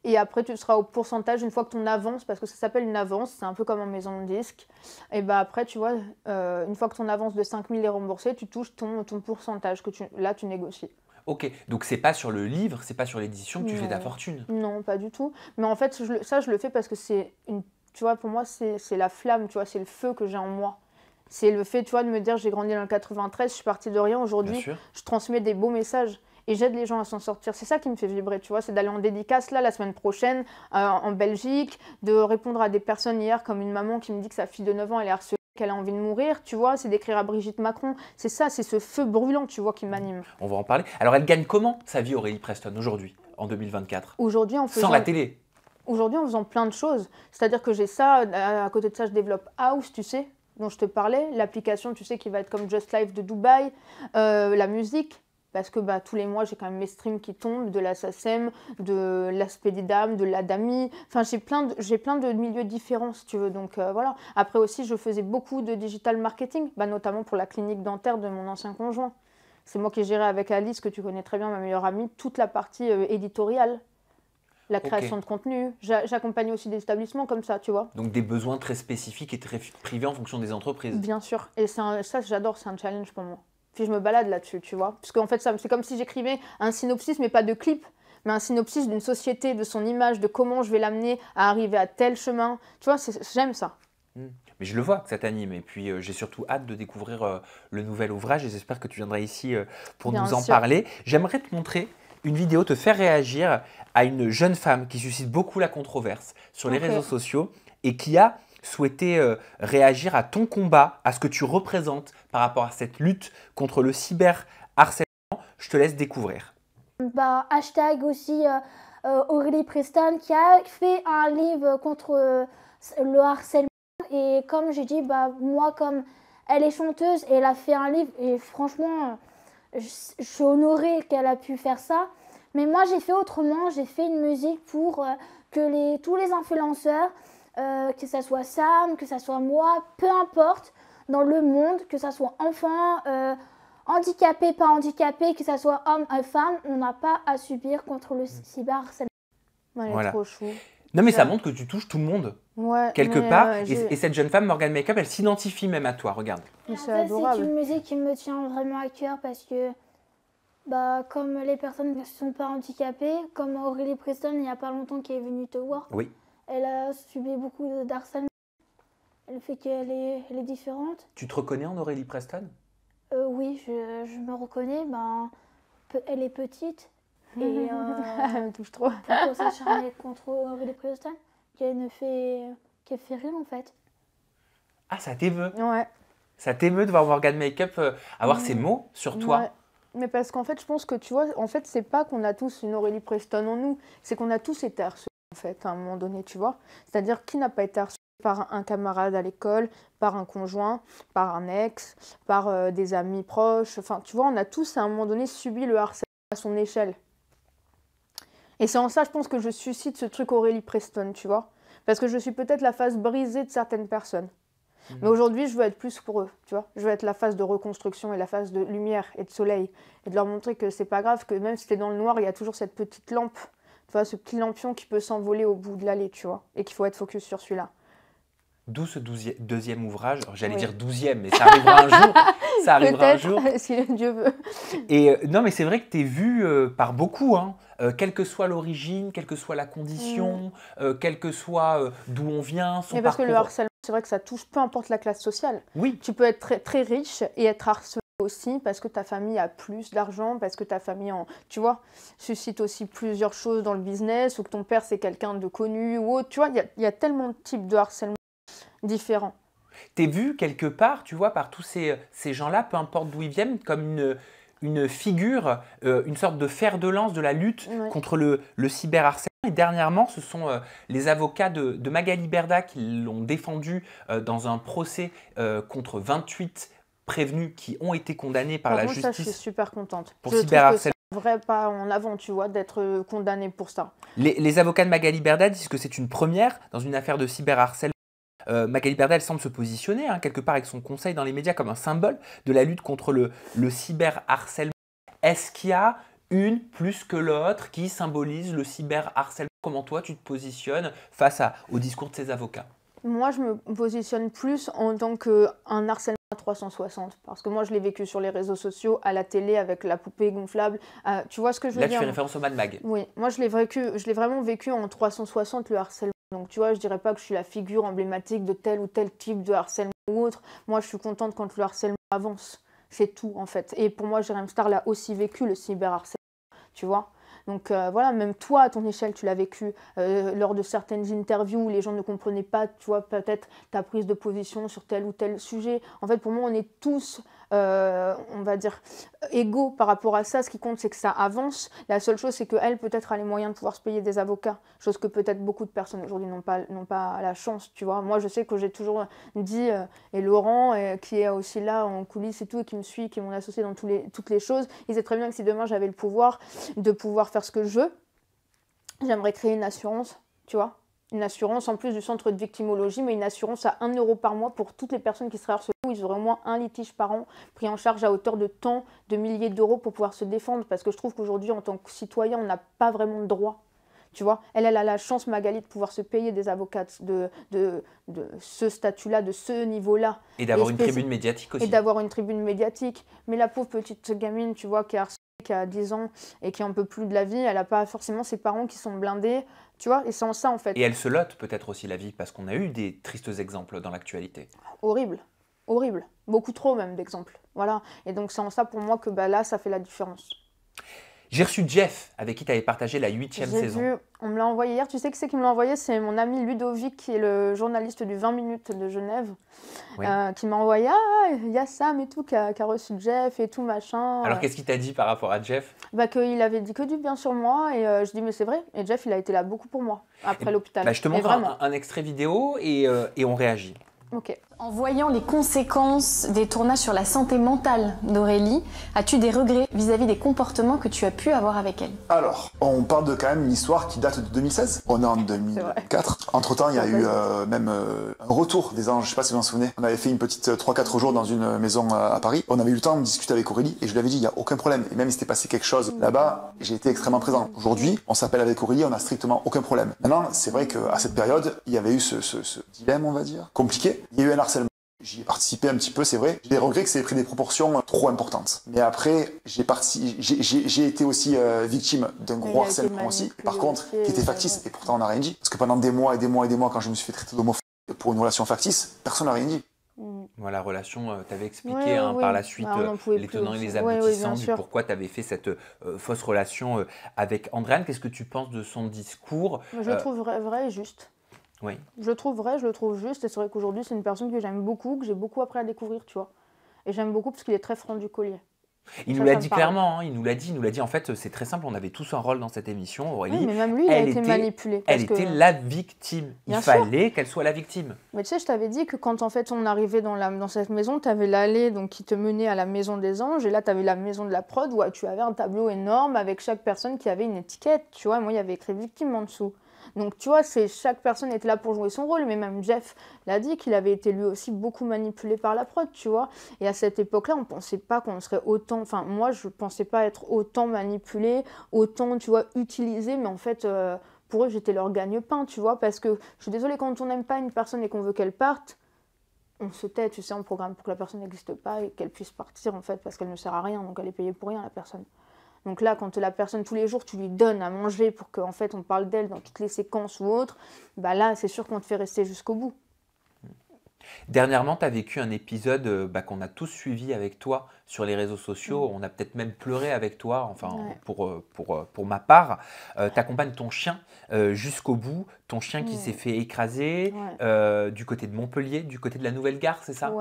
Et après, tu seras au pourcentage une fois que ton avance, parce que ça s'appelle une avance, c'est un peu comme en maison de disque. Et ben après, tu vois, euh, une fois que ton avance de 5000 est remboursée, tu touches ton, ton pourcentage que tu, là, tu négocies. Ok, donc c'est pas sur le livre, c'est pas sur l'édition que tu fais ta fortune. Non, pas du tout. Mais en fait, ça, je le fais parce que c'est une. Tu vois, pour moi, c'est la flamme, tu vois, c'est le feu que j'ai en moi. C'est le fait, tu vois, de me dire, j'ai grandi dans le 93, je suis partie de rien aujourd'hui, je transmets des beaux messages et j'aide les gens à s'en sortir. C'est ça qui me fait vibrer, tu vois, c'est d'aller en dédicace là la semaine prochaine euh, en Belgique, de répondre à des personnes hier comme une maman qui me dit que sa fille de 9 ans elle est harcelée qu'elle a envie de mourir, tu vois, c'est d'écrire à Brigitte Macron, c'est ça, c'est ce feu brûlant, tu vois, qui m'anime. On va en parler. Alors, elle gagne comment sa vie, Aurélie Preston, aujourd'hui, en 2024 Aujourd'hui, en faisant... Sans la télé Aujourd'hui, en faisant plein de choses. C'est-à-dire que j'ai ça, euh, à côté de ça, je développe House, tu sais, dont je te parlais, l'application, tu sais, qui va être comme Just Life de Dubaï, euh, la musique, parce que bah, tous les mois j'ai quand même mes streams qui tombent de la SACEM, de l'aspect des dames, de l'ADAMI. Enfin, j'ai plein, de, j'ai de milieux différents si tu veux. Donc euh, voilà. Après aussi, je faisais beaucoup de digital marketing, bah, notamment pour la clinique dentaire de mon ancien conjoint. C'est moi qui gérais avec Alice, que tu connais très bien, ma meilleure amie, toute la partie euh, éditoriale la création de contenu. J'accompagne aussi des établissements comme ça, tu vois. Donc des besoins très spécifiques et très privés en fonction des entreprises. Bien sûr. Et ça, j'adore, c'est un challenge pour moi. Puis je me balade là-dessus, tu vois. Parce qu'en fait, c'est comme si j'écrivais un synopsis, mais pas de clip, mais un synopsis d'une société, de son image, de comment je vais l'amener à arriver à tel chemin. Tu vois, j'aime ça. Hmm. Mais je le vois que ça t'anime. Et puis, euh, j'ai surtout hâte de découvrir euh, le nouvel ouvrage. Et j'espère que tu viendras ici euh, pour nous en parler. J'aimerais te montrer une vidéo, te faire réagir à une jeune femme qui suscite beaucoup la controverse sur les réseaux sociaux et qui a souhaiter euh, réagir à ton combat, à ce que tu représentes par rapport à cette lutte contre le cyberharcèlement, je te laisse découvrir. Bah, hashtag aussi euh, euh, Aurélie Preston qui a fait un livre contre le harcèlement. Et comme j'ai dit, bah, moi, comme elle est chanteuse et elle a fait un livre, et franchement, je, suis honorée qu'elle a pu faire ça. Mais moi, j'ai fait autrement, j'ai fait une musique pour que les, tous les influenceurs euh, que ça soit Sam, que ça soit moi, peu importe, dans le monde, que ça soit enfant, euh, handicapé, pas handicapé, que ça soit homme ou euh, femme, on n'a pas à subir contre le mm. cyber. voilà. Non mais ça montre que tu touches tout le monde. Ouais, quelque part. et, cette jeune femme, Morgan Makeup, elle s'identifie même à toi, regarde. Ah, c'est une musique qui me tient vraiment à cœur parce que, bah, comme les personnes qui ne sont pas handicapées, comme Aurélie Preston il n'y a pas longtemps qui est venue te voir. Oui elle a subi beaucoup d'harcèlement. Elle fait qu'elle est, différente. Tu te reconnais en Aurélie Preston euh, Oui, je, me reconnais. Ben, elle est petite et euh, elle me touche trop. Pourquoi s'acharner contre Aurélie Preston Qu'elle ne fait qu'elle fait rien en fait. Ah, ça t'émeut. Ouais. Ça t'émeut de voir Morgan Makeup euh, avoir ses mots sur toi. Ouais. Mais parce qu'en fait, je pense que tu vois, en fait, c'est pas qu'on a tous une Aurélie Preston en nous, c'est qu'on a tous été harcelés en fait, à un moment donné, tu vois. C'est-à-dire qui n'a pas été harcelé par un camarade à l'école, par un conjoint, par un ex, par euh, des amis proches. Enfin, tu vois, on a tous à un moment donné subi le harcèlement à son échelle. Et c'est en ça, je pense, que je suscite ce truc Aurélie Preston, tu vois. Parce que je suis peut-être la face brisée de certaines personnes. Mhm. Mais aujourd'hui, je veux être plus pour eux, tu vois. Je veux être la phase de reconstruction et la phase de lumière et de soleil. Et de leur montrer que c'est pas grave, que même si t'es dans le noir, il y a toujours cette petite lampe Enfin, ce petit lampion qui peut s'envoler au bout de l'allée, tu vois, et qu'il faut être focus sur celui-là. D'où ce deuxième ouvrage. J'allais dire douzième, mais ça arrivera un jour. Ça arrivera un jour. si Dieu veut. Et euh, non, mais c'est vrai que tu es vu euh, par beaucoup, hein, euh, quelle que soit l'origine, quelle que soit la condition, mm. quel quelle que soit d'où on vient, son mais parce que le harcèlement, c'est vrai que ça touche peu importe la classe sociale. Oui. Tu peux être très, très riche et être harcelé aussi parce que ta famille a plus d'argent, parce que ta famille tu vois, suscite aussi plusieurs choses dans le business, ou que ton père c'est quelqu'un de connu ou autre. Tu vois, il y, a tellement de types de harcèlement différents. T'es vu quelque part, tu vois, par tous ces, gens-là, peu importe d'où ils viennent, comme une, figure, euh, une sorte de fer de lance de la lutte contre le, cyberharcèlement. Et dernièrement, ce sont euh, les avocats de, Magali Berda qui l'ont défendu euh, dans un procès contre 28 prévenus qui ont été condamnés par, la justice. Moi, je suis super contente. Pour cyberharcèlement. Vrai pas en avant, tu vois, d'être euh, condamné pour ça. Les, avocats de Magali Berda disent que c'est une première dans une affaire de cyberharcèlement. Euh, Magali Berda, semble se positionner hein, quelque part avec son conseil dans les médias comme un symbole de la lutte contre le, le cyberharcèlement. Est-ce qu'il y a une plus que l'autre qui symbolise le cyberharcèlement Comment toi, tu te positionnes face à, au discours de ces avocats Moi, je me positionne plus en tant qu'un harcèlement 360 parce que moi je l'ai vécu sur les réseaux sociaux, à la télé avec la poupée gonflable. Euh, tu vois ce que je veux dire Là, tu fais hein référence au Mad Mag. Oui, moi je l'ai vécu, je l'ai vraiment vécu en 360 le harcèlement. Donc tu vois, je dirais pas que je suis la figure emblématique de tel ou tel type de harcèlement ou autre. Moi, je suis contente quand le harcèlement avance. C'est tout en fait. Et pour moi, Jérém Star l'a aussi vécu le cyberharcèlement, tu vois. Donc euh, voilà, même toi, à ton échelle, tu l'as vécu euh, lors de certaines interviews où les gens ne comprenaient pas, tu vois, peut-être ta prise de position sur tel ou tel sujet. En fait, pour moi, on est tous euh, on va dire, égaux par rapport à ça. Ce qui compte, c'est que ça avance. La seule chose, c'est qu'elle, peut-être, a les moyens de pouvoir se payer des avocats, chose que peut-être beaucoup de personnes aujourd'hui n'ont pas, n'ont pas la chance, tu vois. Moi, je sais que j'ai toujours dit, euh, et Laurent, euh, qui est aussi là en coulisses et tout, et qui me suit, qui est mon associé dans toutes les choses, il sait très bien que si demain j'avais le pouvoir de pouvoir faire ce que je veux, j'aimerais créer une assurance, tu vois, une assurance en plus du centre de victimologie, mais une assurance à 1 euro par mois pour toutes les personnes qui seraient harcelées. Ils auraient au moins un litige par an pris en charge à hauteur de tant de milliers d'euros pour pouvoir se défendre. Parce que je trouve qu'aujourd'hui, en tant que citoyen, on n'a pas vraiment de droit. Tu vois, elle, elle a la chance, Magali, de pouvoir se payer des avocats de, de, de ce statut-là, de ce niveau-là. Et d'avoir une tribune médiatique aussi. Et d'avoir une tribune médiatique. Mais la pauvre petite gamine, tu vois, qui a qui a 10 ans et qui en peut plus de la vie, elle n'a pas forcément ses parents qui sont blindés, tu vois, et c'est en ça en fait. Et elle se lote peut-être aussi la vie, parce qu'on a eu des tristes exemples dans l'actualité. Horrible, horrible, beaucoup trop même d'exemples, voilà. Et donc c'est en ça pour moi que bah, là, ça fait la différence. J'ai reçu Jeff, avec qui tu avais partagé la huitième saison. on me l'a envoyé hier. Tu sais qui c'est qui me l'a envoyé C'est mon ami Ludovic, qui est le journaliste du 20 minutes de Genève, euh, qui m'a envoyé Ah, il y a Sam et tout, qui a, reçu Jeff et tout, machin. Alors, qu'est-ce qu'il t'a dit par rapport à Jeff Bah, qu'il avait dit que du bien sur moi. Et euh, je dis Mais c'est vrai. Et Jeff, il a été là beaucoup pour moi, après l'hôpital. Bah, je te montre un, extrait vidéo et, euh, et on réagit. Ok. En voyant les conséquences des tournages sur la santé mentale d'Aurélie, as-tu des regrets vis-à-vis des comportements que tu as pu avoir avec elle Alors, on parle de quand même une histoire qui date de 2016. On est en 2004. Entre temps, il y a eu euh, même euh, un retour des anges. Je sais pas si vous en souvenez. On avait fait une petite 3-4 euh, jours dans une maison à Paris. On avait eu le temps de discuter avec Aurélie et je lui avais dit il n'y a aucun problème. Et même s'il s'était passé quelque chose là-bas, j'ai été extrêmement présent. Aujourd'hui, on s'appelle avec Aurélie, on n'a strictement aucun problème. Maintenant, c'est vrai qu'à cette période, il y avait eu ce, ce, dilemme, on va dire, compliqué. Il y a eu un J'y ai participé un petit peu, c'est vrai. J'ai des regrets que ça ait pris des proportions euh, trop importantes. Mais après, j'ai parti, été aussi euh, victime d'un gros harcèlement aussi. Par contre, qui était euh, factice, et pourtant on n'a rien dit. Parce que pendant des mois et des mois et des mois, quand je me suis fait traiter d'homophobe pour une relation factice, personne n'a rien dit. Mm. Voilà, relation, tu avais expliqué hein, par la suite bah, les tenants et les aboutissants du pourquoi tu avais fait cette fausse relation avec Andréane. Qu'est-ce que tu penses de son discours Je le trouve vrai, vrai et juste. Oui. Je le trouve vrai, je le trouve juste, et c'est vrai qu'aujourd'hui, c'est une personne que j'aime beaucoup, que j'ai beaucoup appris à découvrir, tu vois. Et j'aime beaucoup parce qu'il est très franc du collier. Il nous l'a dit clairement, hein, il nous l'a dit, nous l'a dit. En fait, c'est très simple, on avait tous un rôle dans cette émission, Aurélie. Oui, mais même lui, il a été était, manipulé. elle était la victime. Il fallait qu'elle soit la victime. Mais tu sais, je t'avais dit que quand en fait on arrivait dans, cette maison, tu avais l'allée donc, qui te menait à la maison des anges, et là, tu avais la maison de la prod où tu avais un tableau énorme avec chaque personne qui avait une étiquette. Tu vois, moi, il y avait écrit victime en dessous. Donc tu vois, c'est chaque personne était là pour jouer son rôle, mais même Jeff l'a dit qu'il avait été lui aussi beaucoup manipulé par la prod, tu vois. Et à cette époque-là, on ne pensait pas qu'on serait autant, enfin moi je ne pensais pas être autant manipulé, autant, tu vois, utilisé, mais en fait... Euh, pour eux, j'étais leur gagne-pain, tu vois, parce que je suis désolée, quand on n'aime pas une personne et qu'on veut qu'elle parte, on se tait, tu sais, on programme pour que la personne n'existe pas et qu'elle puisse partir, en fait, parce qu'elle ne sert à rien, donc elle est payée pour rien, la personne. Donc là, quand la personne tous les jours, tu lui donnes à manger pour qu'en en fait on parle d'elle dans toutes les séquences ou autres, bah là, c'est sûr qu'on te fait rester jusqu'au bout. Dernièrement, tu as vécu un épisode euh, bah, qu'on a tous suivi avec toi sur les réseaux sociaux. Mm. On a peut-être même pleuré avec toi, enfin pour, euh, euh, pour, ma part. tu accompagnes ton chien jusqu'au bout, ton chien qui s'est fait écraser du côté de Montpellier, du côté de la Nouvelle-Gare, c'est ça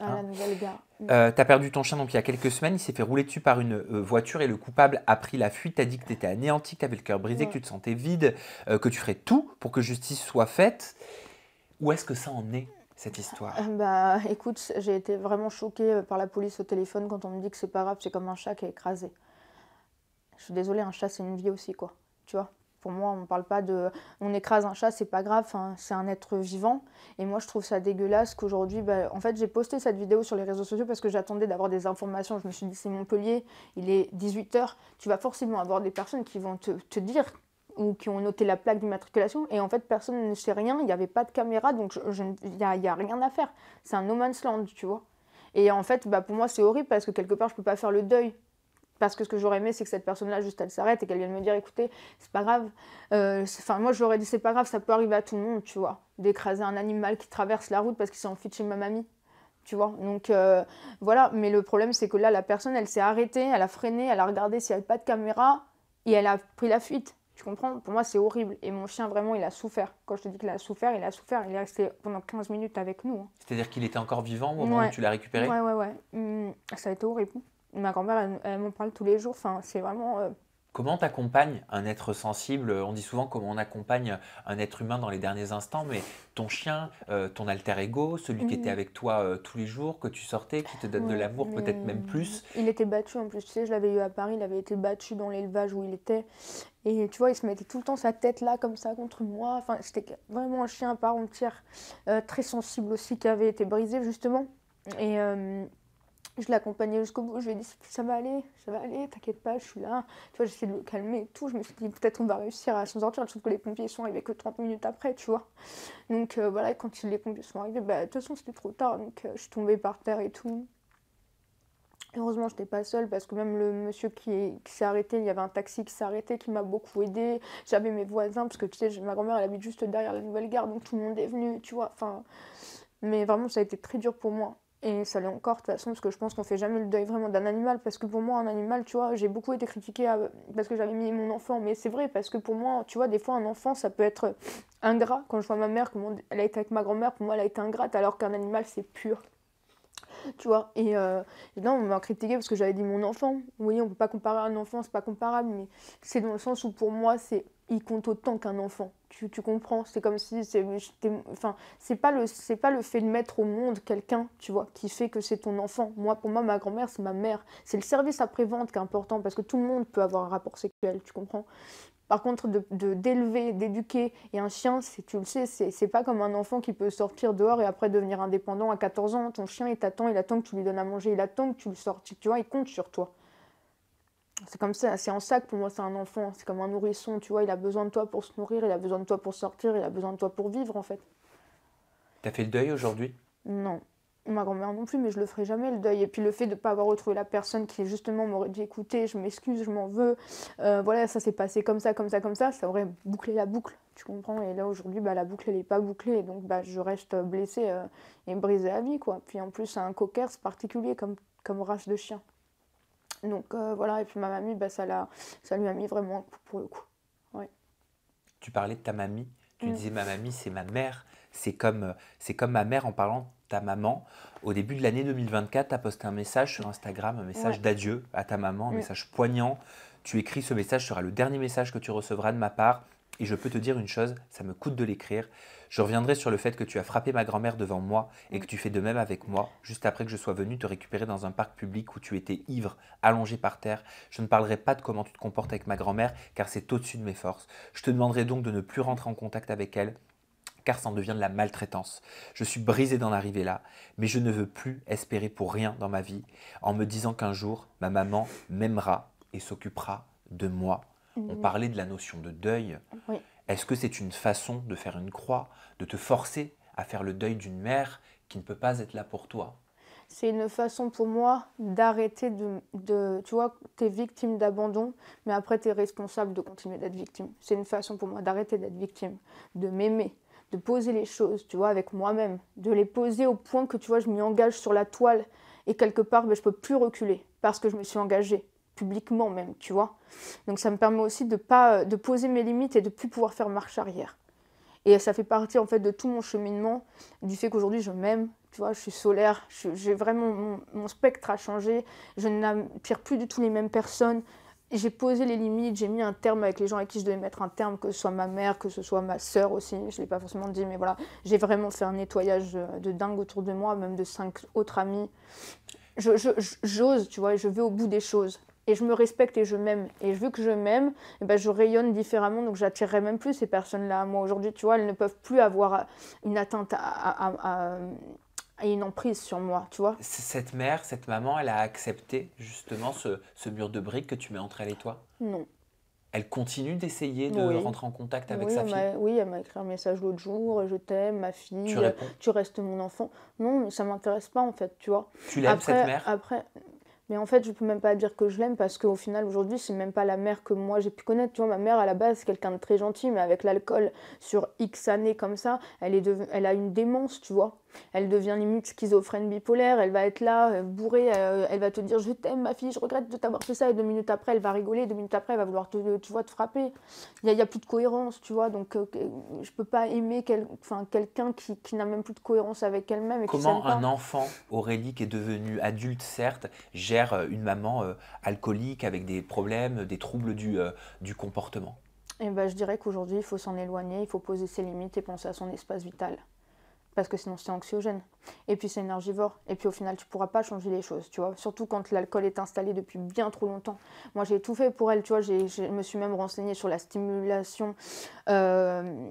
ah, hein. mm. euh, t'as perdu ton chien donc il y a quelques semaines, il s'est fait rouler dessus par une euh, voiture et le coupable a pris la fuite, t'as dit que t'étais anéanti, que t'avais le cœur brisé, que tu te sentais vide, euh, que tu ferais tout pour que justice soit faite. Où est-ce que ça en est cette histoire Bah écoute, j'ai été vraiment choquée par la police au téléphone quand on me dit que c'est pas grave, c'est comme un chat qui est écrasé. Je suis désolée, un chat c'est une vie aussi quoi, tu vois. Pour moi, on ne parle pas de on écrase un chat, c'est pas grave, hein, c'est un être vivant. Et moi, je trouve ça dégueulasse qu'aujourd'hui, bah, en fait, j'ai posté cette vidéo sur les réseaux sociaux parce que j'attendais d'avoir des informations. Je me suis dit, c'est Montpellier, il est 18h, tu vas forcément avoir des personnes qui vont te, dire ou qui ont noté la plaque d'immatriculation et en fait personne ne sait rien, il n'y avait pas de caméra donc il n'y a, rien à faire. C'est un no man's land, tu vois. Et en fait, bah, pour moi c'est horrible parce que quelque part je ne peux pas faire le deuil parce que ce que j'aurais aimé, c'est que cette personne-là, juste, elle s'arrête et qu'elle vienne me dire, écoutez, c'est pas grave. Euh, enfin, moi, j'aurais dit, c'est pas grave, ça peut arriver à tout le monde, tu vois. D'écraser un animal qui traverse la route parce qu'il s'est enfui chez ma mamie. Tu vois, donc euh, voilà, mais le problème c'est que là, la personne, elle s'est arrêtée, elle a freiné, elle a regardé s'il n'y avait pas de caméra et elle a pris la fuite. Tu comprends Pour moi, c'est horrible. Et mon chien, vraiment, il a souffert. Quand je te dis qu'il a souffert, il a souffert. Il est resté pendant 15 minutes avec nous. Hein. C'est-à-dire qu'il était encore vivant au moment où tu l'as récupéré Ouais, ouais, ouais. Hum, ça a été horrible ma grand-mère, elle, m'en parle tous les jours. Enfin, c'est vraiment. Euh, comment t'accompagne un être sensible On dit souvent comment on accompagne un être humain dans les derniers instants, mais ton chien, euh, ton alter ego, celui qui était mhm. avec toi euh, tous les jours, que tu sortais, qui te donne de l'amour, peut-être même plus. Il était battu en plus, tu sais, je l'avais eu à Paris, il avait été battu dans l'élevage où il était. Et tu vois, il se mettait tout le temps sa tête là, comme ça, contre moi. Enfin, c'était vraiment un chien à part entière, très sensible aussi, qui avait été brisé justement. Et je l'accompagnais jusqu'au bout, je lui ai dit ça va aller, ça va aller, t'inquiète pas, je suis là. Tu vois, j'essayais de le calmer et tout. Je me suis dit peut-être on va réussir à s'en sortir, sauf que les pompiers sont arrivés que 30 minutes après, tu vois. Donc euh, voilà, quand les pompiers sont arrivés, bah, de toute façon c'était trop tard, donc euh, je suis tombée par terre et tout. Heureusement, je n'étais pas seule parce que même le monsieur qui, s'est arrêté, il y avait un taxi qui s'est arrêté, qui m'a beaucoup aidé. J'avais mes voisins parce que tu sais, ma grand-mère elle habite juste derrière la nouvelle gare, donc tout le monde est venu, tu vois. Enfin, mais vraiment, ça a été très dur pour moi. Et ça l'est encore de toute façon, parce que je pense qu'on fait jamais le deuil vraiment d'un animal. Parce que pour moi, un animal, tu vois, j'ai beaucoup été critiquée parce que j'avais mis mon enfant. Mais c'est vrai, parce que pour moi, tu vois, des fois, un enfant, ça peut être ingrat. Quand je vois ma mère, comment elle a été avec ma grand-mère, pour moi, elle a été ingrate, alors qu'un animal, c'est pur tu vois. Euh, et, là, on m'a critiqué parce que j'avais dit mon enfant. Vous voyez, on peut pas comparer un enfant, c'est pas comparable, mais c'est dans le sens où pour moi, c'est il compte autant qu'un enfant. Tu, comprends C'est comme si c'est enfin c'est pas le c'est pas le fait de mettre au monde quelqu'un, tu vois, qui fait que c'est ton enfant. Moi pour moi ma grand-mère c'est ma mère. C'est le service après vente qui est important parce que tout le monde peut avoir un rapport sexuel, tu comprends par contre, d'élever, de, d'éduquer et un chien, tu le sais, c'est pas comme un enfant qui peut sortir dehors et après devenir indépendant à 14 ans. Ton chien, il t'attend, il attend que tu lui donnes à manger, il attend que tu le sortes. Tu, vois, il compte sur toi. C'est comme ça, c'est en sac. pour moi c'est un enfant, c'est comme un nourrisson, tu vois, il a besoin de toi pour se nourrir, il a besoin de toi pour sortir, il a besoin de toi pour vivre en fait. T'as fait le deuil aujourd'hui Non ma grand-mère non plus, mais je le ferai jamais le deuil. Et puis le fait de ne pas avoir retrouvé la personne qui justement m'aurait dit écoutez, je m'excuse, je m'en veux, euh, voilà, ça s'est passé comme ça, comme ça, comme ça, ça aurait bouclé la boucle, tu comprends Et là aujourd'hui, bah, la boucle elle n'est pas bouclée, donc bah, je reste blessée euh, et brisée à vie, quoi. Puis en plus, c'est un cocker, c'est particulier comme, comme race de chien. Donc euh, voilà, et puis ma mamie, bah, ça, ça lui a mis vraiment coup pour le coup. Ouais. Tu parlais de ta mamie, tu mm. disais ma mamie, c'est ma mère, c'est comme, c'est comme ma mère en parlant ta maman, au début de l'année 2024, tu as posté un message sur Instagram, un message d'adieu à ta maman, un mm. message poignant. Tu écris ce message, sera le dernier message que tu recevras de ma part. Et je peux te dire une chose, ça me coûte de l'écrire. Je reviendrai sur le fait que tu as frappé ma grand-mère devant moi et que mm. tu fais de même avec moi, juste après que je sois venu te récupérer dans un parc public où tu étais ivre, allongé par terre. Je ne parlerai pas de comment tu te comportes avec ma grand-mère, car c'est au-dessus de mes forces. Je te demanderai donc de ne plus rentrer en contact avec elle, car ça en devient de la maltraitance. Je suis brisée d'en arriver là, mais je ne veux plus espérer pour rien dans ma vie en me disant qu'un jour, ma maman m'aimera et s'occupera de moi. On mhm. parlait de la notion de deuil. Est-ce que c'est une façon de faire une croix, de te forcer à faire le deuil d'une mère qui ne peut pas être là pour toi c'est une façon pour moi d'arrêter de, de, Tu vois, tu es victime d'abandon, mais après tu es responsable de continuer d'être victime. C'est une façon pour moi d'arrêter d'être victime, de m'aimer, de poser les choses, tu vois, avec moi-même, de les poser au point que, tu vois, je m'y engage sur la toile et quelque part, ben, je peux plus reculer parce que je me suis engagée, publiquement même, tu vois. Donc ça me permet aussi de, pas, euh, de poser mes limites et de plus pouvoir faire marche arrière. Et ça fait partie en fait de tout mon cheminement, du fait qu'aujourd'hui je m'aime, tu vois, je suis solaire, j'ai vraiment mon, spectre a changé, je n'attire plus du tout les mêmes personnes, j'ai posé les limites, j'ai mis un terme avec les gens avec qui je devais mettre un terme, que ce soit ma mère, que ce soit ma sœur aussi, je ne l'ai pas forcément dit, mais voilà, j'ai vraiment fait un nettoyage euh, de dingue autour de moi, même de cinq autres amis. J'ose, je, tu vois, je vais au bout des choses. Et je me respecte et je m'aime. Et vu que je m'aime, eh ben je rayonne différemment, donc j'attirerai même plus ces personnes-là à moi aujourd'hui. Tu vois, elles ne peuvent plus avoir euh, une atteinte à, et une emprise sur moi, tu vois. Cette mère, cette maman, elle a accepté justement ce, mur de briques que tu mets entre elle et toi Non. Elle continue d'essayer de rentrer en contact avec sa fille Oui, elle m'a écrit un message l'autre jour, euh, je t'aime, ma fille, euh, tu, restes mon enfant. Non, mais ça m'intéresse pas en fait, tu vois. Tu l'aimes cette mère Après, mais en fait, je peux même pas dire que je l'aime parce qu'au final, aujourd'hui, c'est même pas la mère que moi j'ai pu connaître. Tu vois, ma mère à la base, c'est quelqu'un de très gentil, mais avec l'alcool, sur X années comme ça, elle, est elle a une démence, tu vois. Elle devient limite schizophrène bipolaire, elle va être là, euh, bourrée, euh, elle va te dire je t'aime ma fille, je regrette de t'avoir fait ça, et deux minutes après elle va rigoler, deux minutes après elle va vouloir te, tu vois, te frapper. Il n'y a, plus de cohérence, tu vois, donc je euh, je peux pas aimer quelqu'un qui, n'a même plus de cohérence avec elle-même. Comment un enfant, Aurélie, qui est devenue adulte certes, gère une maman alcoolique avec des problèmes, des troubles du, comportement eh ben, je dirais qu'aujourd'hui, il faut s'en éloigner, il faut poser ses limites et penser à son espace vital parce que sinon c'est anxiogène. Et puis c'est énergivore. Et puis au final, tu pourras pas changer les choses, tu vois. Surtout quand l'alcool est installé depuis bien trop longtemps. Moi, j'ai tout fait pour elle, tu vois. Je me suis même renseignée sur la stimulation euh,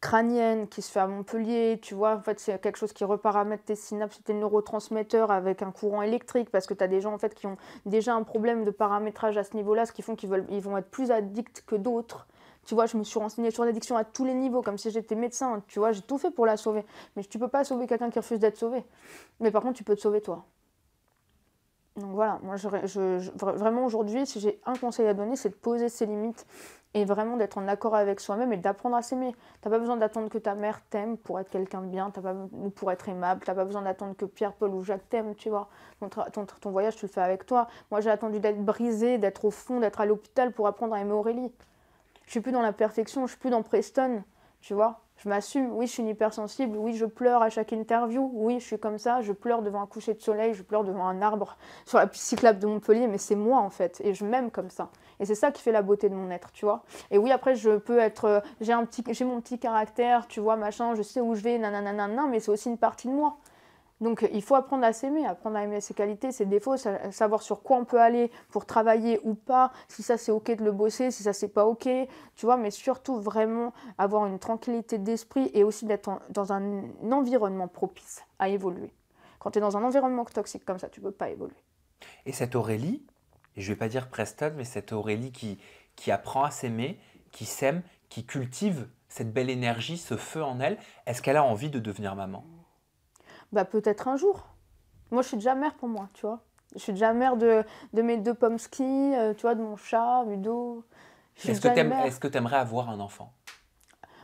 crânienne qui se fait à Montpellier, tu vois. En fait, c'est quelque chose qui reparamètre tes synapses, tes neurotransmetteurs avec un courant électrique parce que tu as des gens, en fait, qui ont déjà un problème de paramétrage à ce niveau-là, ce qui font qu'ils vont être plus addicts que d'autres tu vois, je me suis renseignée sur l'addiction à tous les niveaux, comme si j'étais médecin. Hein. Tu vois, j'ai tout fait pour la sauver. Mais tu peux pas sauver quelqu'un qui refuse d'être sauvé. Mais par contre, tu peux te sauver toi. Donc voilà, moi, je, vraiment aujourd'hui, si j'ai un conseil à donner, c'est de poser ses limites et vraiment d'être en accord avec soi-même et d'apprendre à s'aimer. T'as pas besoin d'attendre que ta mère t'aime pour être quelqu'un de bien, t'as pas pour être aimable, t'as pas besoin d'attendre que Pierre, Paul ou Jacques t'aiment, tu vois. Ton, ton, voyage, tu le fais avec toi. Moi, j'ai attendu d'être brisée, d'être au fond, d'être à l'hôpital pour apprendre à aimer Aurélie. Je suis plus dans la perfection, je suis plus dans Preston, tu vois. Je m'assume, oui, je suis une hypersensible, oui, je pleure à chaque interview, oui, je suis comme ça, je pleure devant un coucher de soleil, je pleure devant un arbre sur la cyclope de Montpellier, mais c'est moi en fait, et je m'aime comme ça. Et c'est ça qui fait la beauté de mon être, tu vois. Et oui, après, je peux être, euh, j'ai un petit, j'ai mon petit caractère, tu vois, machin, je sais où je vais, nanana, mais c'est aussi une partie de moi. Donc euh, il faut apprendre à s'aimer, apprendre à aimer ses qualités, ses défauts, savoir sur quoi on peut aller pour travailler ou pas, si ça c'est ok de le bosser, si ça c'est pas ok, tu vois, mais surtout vraiment avoir une tranquillité d'esprit et aussi d'être dans un environnement propice à évoluer. Quand tu es dans un environnement toxique comme ça, tu peux pas évoluer. Et cette Aurélie, je je vais pas dire Preston, mais cette Aurélie qui, qui apprend à s'aimer, qui s'aime, qui cultive cette belle énergie, ce feu en elle, est-ce qu'elle a envie de devenir maman bah peut-être un jour. Moi, je suis déjà mère pour moi, tu vois. Je suis déjà mère de, mes deux pommes ski, euh, tu vois, de mon chat, Ludo. Est-ce que tu aimerais avoir un enfant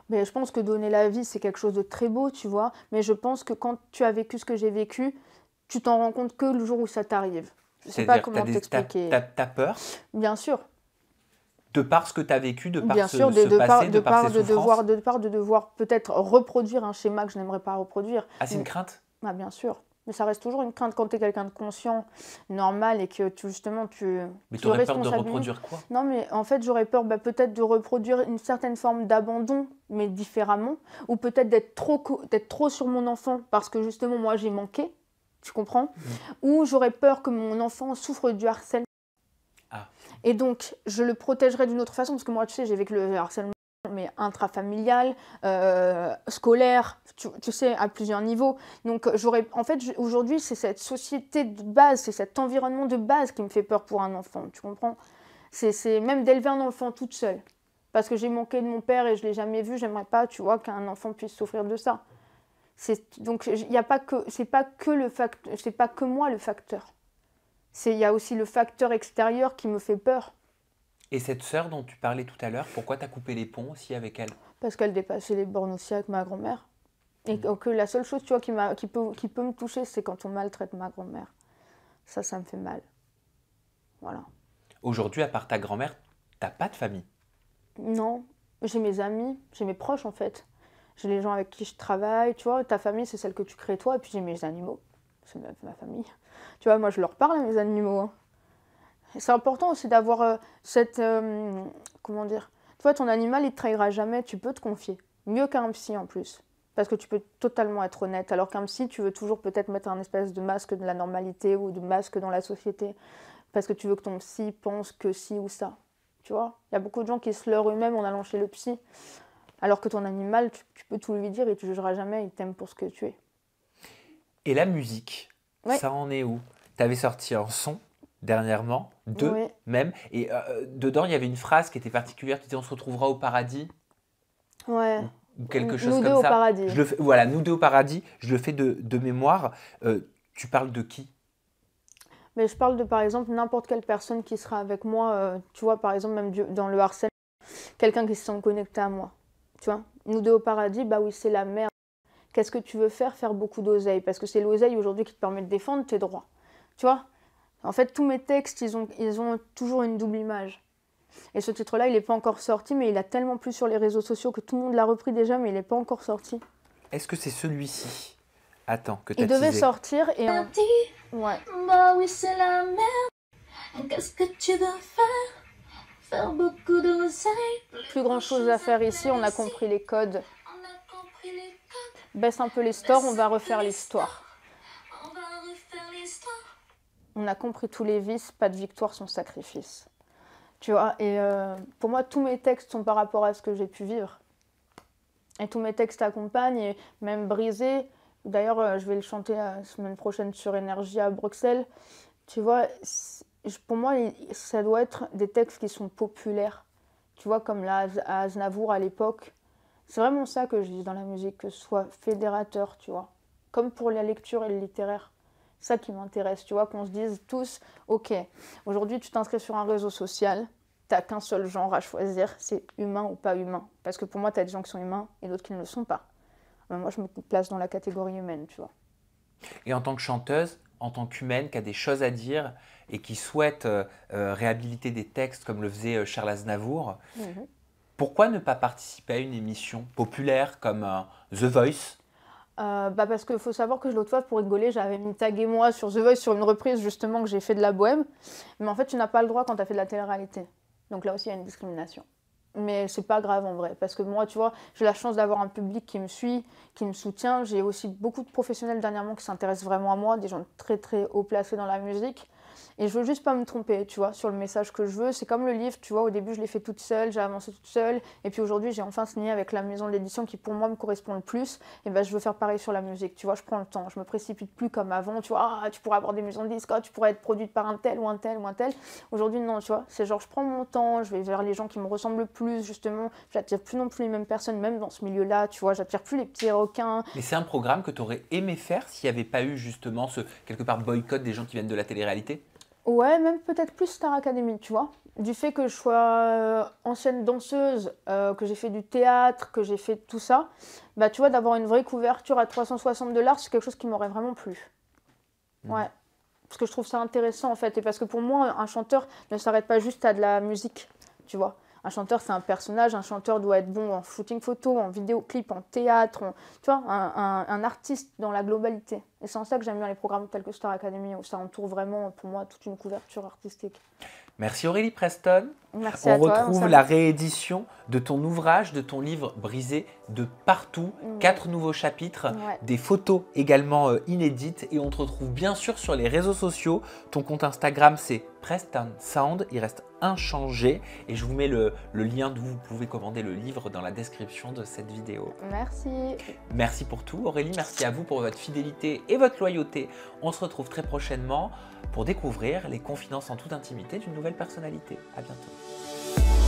mais je pense que donner la vie, c'est quelque chose de très beau, tu vois. Mais je pense que quand tu as vécu ce que j'ai vécu, tu t'en rends compte que le jour où ça t'arrive. Je sais pas comment t'expliquer. T'as peur Bien sûr. De par ce que tu as vécu, de par ce, de, ce de passé, de, par, de devoir, de part de devoir peut-être reproduire un schéma que je n'aimerais pas reproduire. Ah, c'est une crainte bah, bien sûr. Mais ça reste toujours une crainte quand tu es quelqu'un de conscient, normal, et que tu, justement tu. Mais tu aurais peur de reproduire quoi Non, mais en fait, j'aurais peur bah, peut-être de reproduire une certaine forme d'abandon, mais différemment, ou peut-être d'être trop, trop sur mon enfant parce que justement, moi, j'ai manqué, tu comprends mm. Ou j'aurais peur que mon enfant souffre du harcèlement. Ah. Et donc, je le protégerais d'une autre façon, parce que moi, tu sais, j'ai vécu le harcèlement mais intrafamilial, euh, scolaire, tu, sais, à plusieurs niveaux. Donc j'aurais, en fait, aujourd'hui, c'est cette société de base, c'est cet environnement de base qui me fait peur pour un enfant, tu comprends C'est même d'élever un enfant toute seule. Parce que j'ai manqué de mon père et je l'ai jamais vu, j'aimerais pas, tu vois, qu'un enfant puisse souffrir de ça. Donc il n'y a pas que, c'est pas que le facteur, c'est pas que moi le facteur. Il y a aussi le facteur extérieur qui me fait peur. Et cette sœur dont tu parlais tout à l'heure, pourquoi t'as as coupé les ponts aussi avec elle Parce qu'elle dépassait les bornes aussi avec ma grand-mère. Et que mm. la seule chose tu vois, qui, peut, qui peut me toucher, c'est quand on maltraite ma grand-mère. Ça, ça me fait mal. Voilà. Aujourd'hui, à part ta grand-mère, t'as pas de famille Non. J'ai mes amis, j'ai mes proches en fait. J'ai les gens avec qui je travaille, tu vois. Ta famille, c'est celle que tu crées toi. Et puis j'ai mes animaux. C'est ma, famille. Tu vois, moi, je leur parle à mes animaux. Hein c'est important aussi d'avoir euh, cette. Euh, comment dire Toi, ton animal, il te trahira jamais, tu peux te confier. Mieux qu'un psy en plus. Parce que tu peux totalement être honnête. Alors qu'un psy, tu veux toujours peut-être mettre un espèce de masque de la normalité ou de masque dans la société. Parce que tu veux que ton psy pense que si ou ça. Tu vois Il y a beaucoup de gens qui se leurrent eux-mêmes en allant chez le psy. Alors que ton animal, tu, peux tout lui dire et tu jugeras jamais, il t'aime pour ce que tu es. Et la musique, ça en est où Tu avais sorti un son dernièrement deux même. Et euh, dedans, il y avait une phrase qui était particulière, qui disait on se retrouvera au paradis. Ouais. Ou quelque chose nous deux Au paradis. Je voilà, nous deux au paradis. Je le fais de, mémoire. Euh, tu parles de qui Mais je parle de par exemple n'importe quelle personne qui sera avec moi. Euh, tu vois, par exemple même dans le harcèlement, quelqu'un qui se sent connecté à moi. Tu vois, nous deux au paradis, bah oui, c'est la merde. Qu'est-ce que tu veux faire Faire beaucoup d'oseille. Parce que c'est l'oseille aujourd'hui qui te permet de défendre tes droits. Tu vois en fait, tous mes textes, ils ont, toujours une double image. Et ce titre-là, il n'est pas encore sorti, mais il a tellement plu sur les réseaux sociaux que tout le monde l'a repris déjà, mais il n'est pas encore sorti. Est-ce que c'est celui-ci Attends, que tu Il devait sortir et. Ouais. Bah oui, c'est la Qu'est-ce que tu faire Faire beaucoup Plus grand chose à faire ici, on a compris les codes. Baisse un peu les stores, on va refaire l'histoire on a compris tous les vices, pas de victoire sans sacrifice. Tu vois, et euh, pour moi, tous mes textes sont par rapport à ce que j'ai pu vivre. Et tous mes textes accompagnent, et même brisés. d'ailleurs, euh, je vais le chanter la semaine prochaine sur Énergie à Bruxelles. Tu vois, pour moi, ça doit être des textes qui sont populaires. Tu vois, comme la à Aznavour à l'époque. C'est vraiment ça que je dis dans la musique, que ce soit fédérateur, tu vois. Comme pour la lecture et le littéraire ça qui m'intéresse, tu vois, qu'on se dise tous, ok, aujourd'hui tu t'inscris sur un réseau social, t'as qu'un seul genre à choisir, c'est humain ou pas humain. Parce que pour moi, t'as des gens qui sont humains et d'autres qui ne le sont pas. moi, je me place dans la catégorie humaine, tu vois. Et en tant que chanteuse, en tant qu'humaine, qui a des choses à dire et qui souhaite euh, euh, réhabiliter des textes comme le faisait euh, Charles Aznavour, mhm. pourquoi ne pas participer à une émission populaire comme The Voice euh, bah, parce qu'il faut savoir que l'autre fois, pour rigoler, j'avais mis tagué moi sur The Voice sur une reprise justement que j'ai fait de la bohème. Mais en fait, tu n'as pas le droit quand tu as fait de la télé-réalité. Donc là aussi, il y a une discrimination. Mais c'est pas grave en vrai, parce que moi, tu vois, j'ai la chance d'avoir un public qui me suit, qui me soutient. J'ai aussi beaucoup de professionnels dernièrement qui s'intéressent vraiment à moi, des gens très très haut placés dans la musique. Et je veux juste pas me tromper, tu vois, sur le message que je veux. C'est comme le livre, tu vois, au début je l'ai fait toute seule, j'ai avancé toute seule, et puis aujourd'hui j'ai enfin signé avec la maison de l'édition qui pour moi me correspond le plus. Et ben je veux faire pareil sur la musique, tu vois, je prends le temps, je me précipite plus comme avant, tu vois, ah, tu pourrais avoir des maisons de disques, ah, tu pourrais être produite par un tel ou un tel ou un tel. Aujourd'hui non, tu vois, c'est genre je prends mon temps, je vais vers les gens qui me ressemblent le plus, justement, j'attire plus non plus les mêmes personnes, même dans ce milieu-là, tu vois, j'attire plus les petits requins. Mais c'est un programme que tu aurais aimé faire s'il n'y avait pas eu justement ce quelque part boycott des gens qui viennent de la télé-réalité Ouais, même peut-être plus Star Academy, tu vois. Du fait que je sois euh, ancienne danseuse, euh, que j'ai fait du théâtre, que j'ai fait tout ça, bah tu vois, d'avoir une vraie couverture à 360 dollars, c'est quelque chose qui m'aurait vraiment plu. Mm. Ouais. Parce que je trouve ça intéressant en fait. Et parce que pour moi, un chanteur ne s'arrête pas juste à de la musique, tu vois. Un chanteur, c'est un personnage. Un chanteur doit être bon en shooting photo, en vidéoclip, en théâtre. tu vois, un, artiste dans la globalité. Et c'est en ça que j'aime bien les programmes tels que Star Academy, où ça entoure vraiment, pour moi, toute une couverture artistique. Merci Aurélie Preston. Merci on à retrouve toi, la réédition de ton ouvrage, de ton livre Brisé de partout. Mm. Quatre nouveaux chapitres, des photos également euh, inédites. Et on te retrouve bien sûr sur les réseaux sociaux. Ton compte Instagram, c'est Preston Sound. Il reste inchangé. Et je vous mets le, lien d'où vous pouvez commander le livre dans la description de cette vidéo. Merci. Merci pour tout Aurélie, merci à vous pour votre fidélité et votre loyauté. On se retrouve très prochainement pour découvrir les confidences en toute intimité d'une nouvelle personnalité. À bientôt.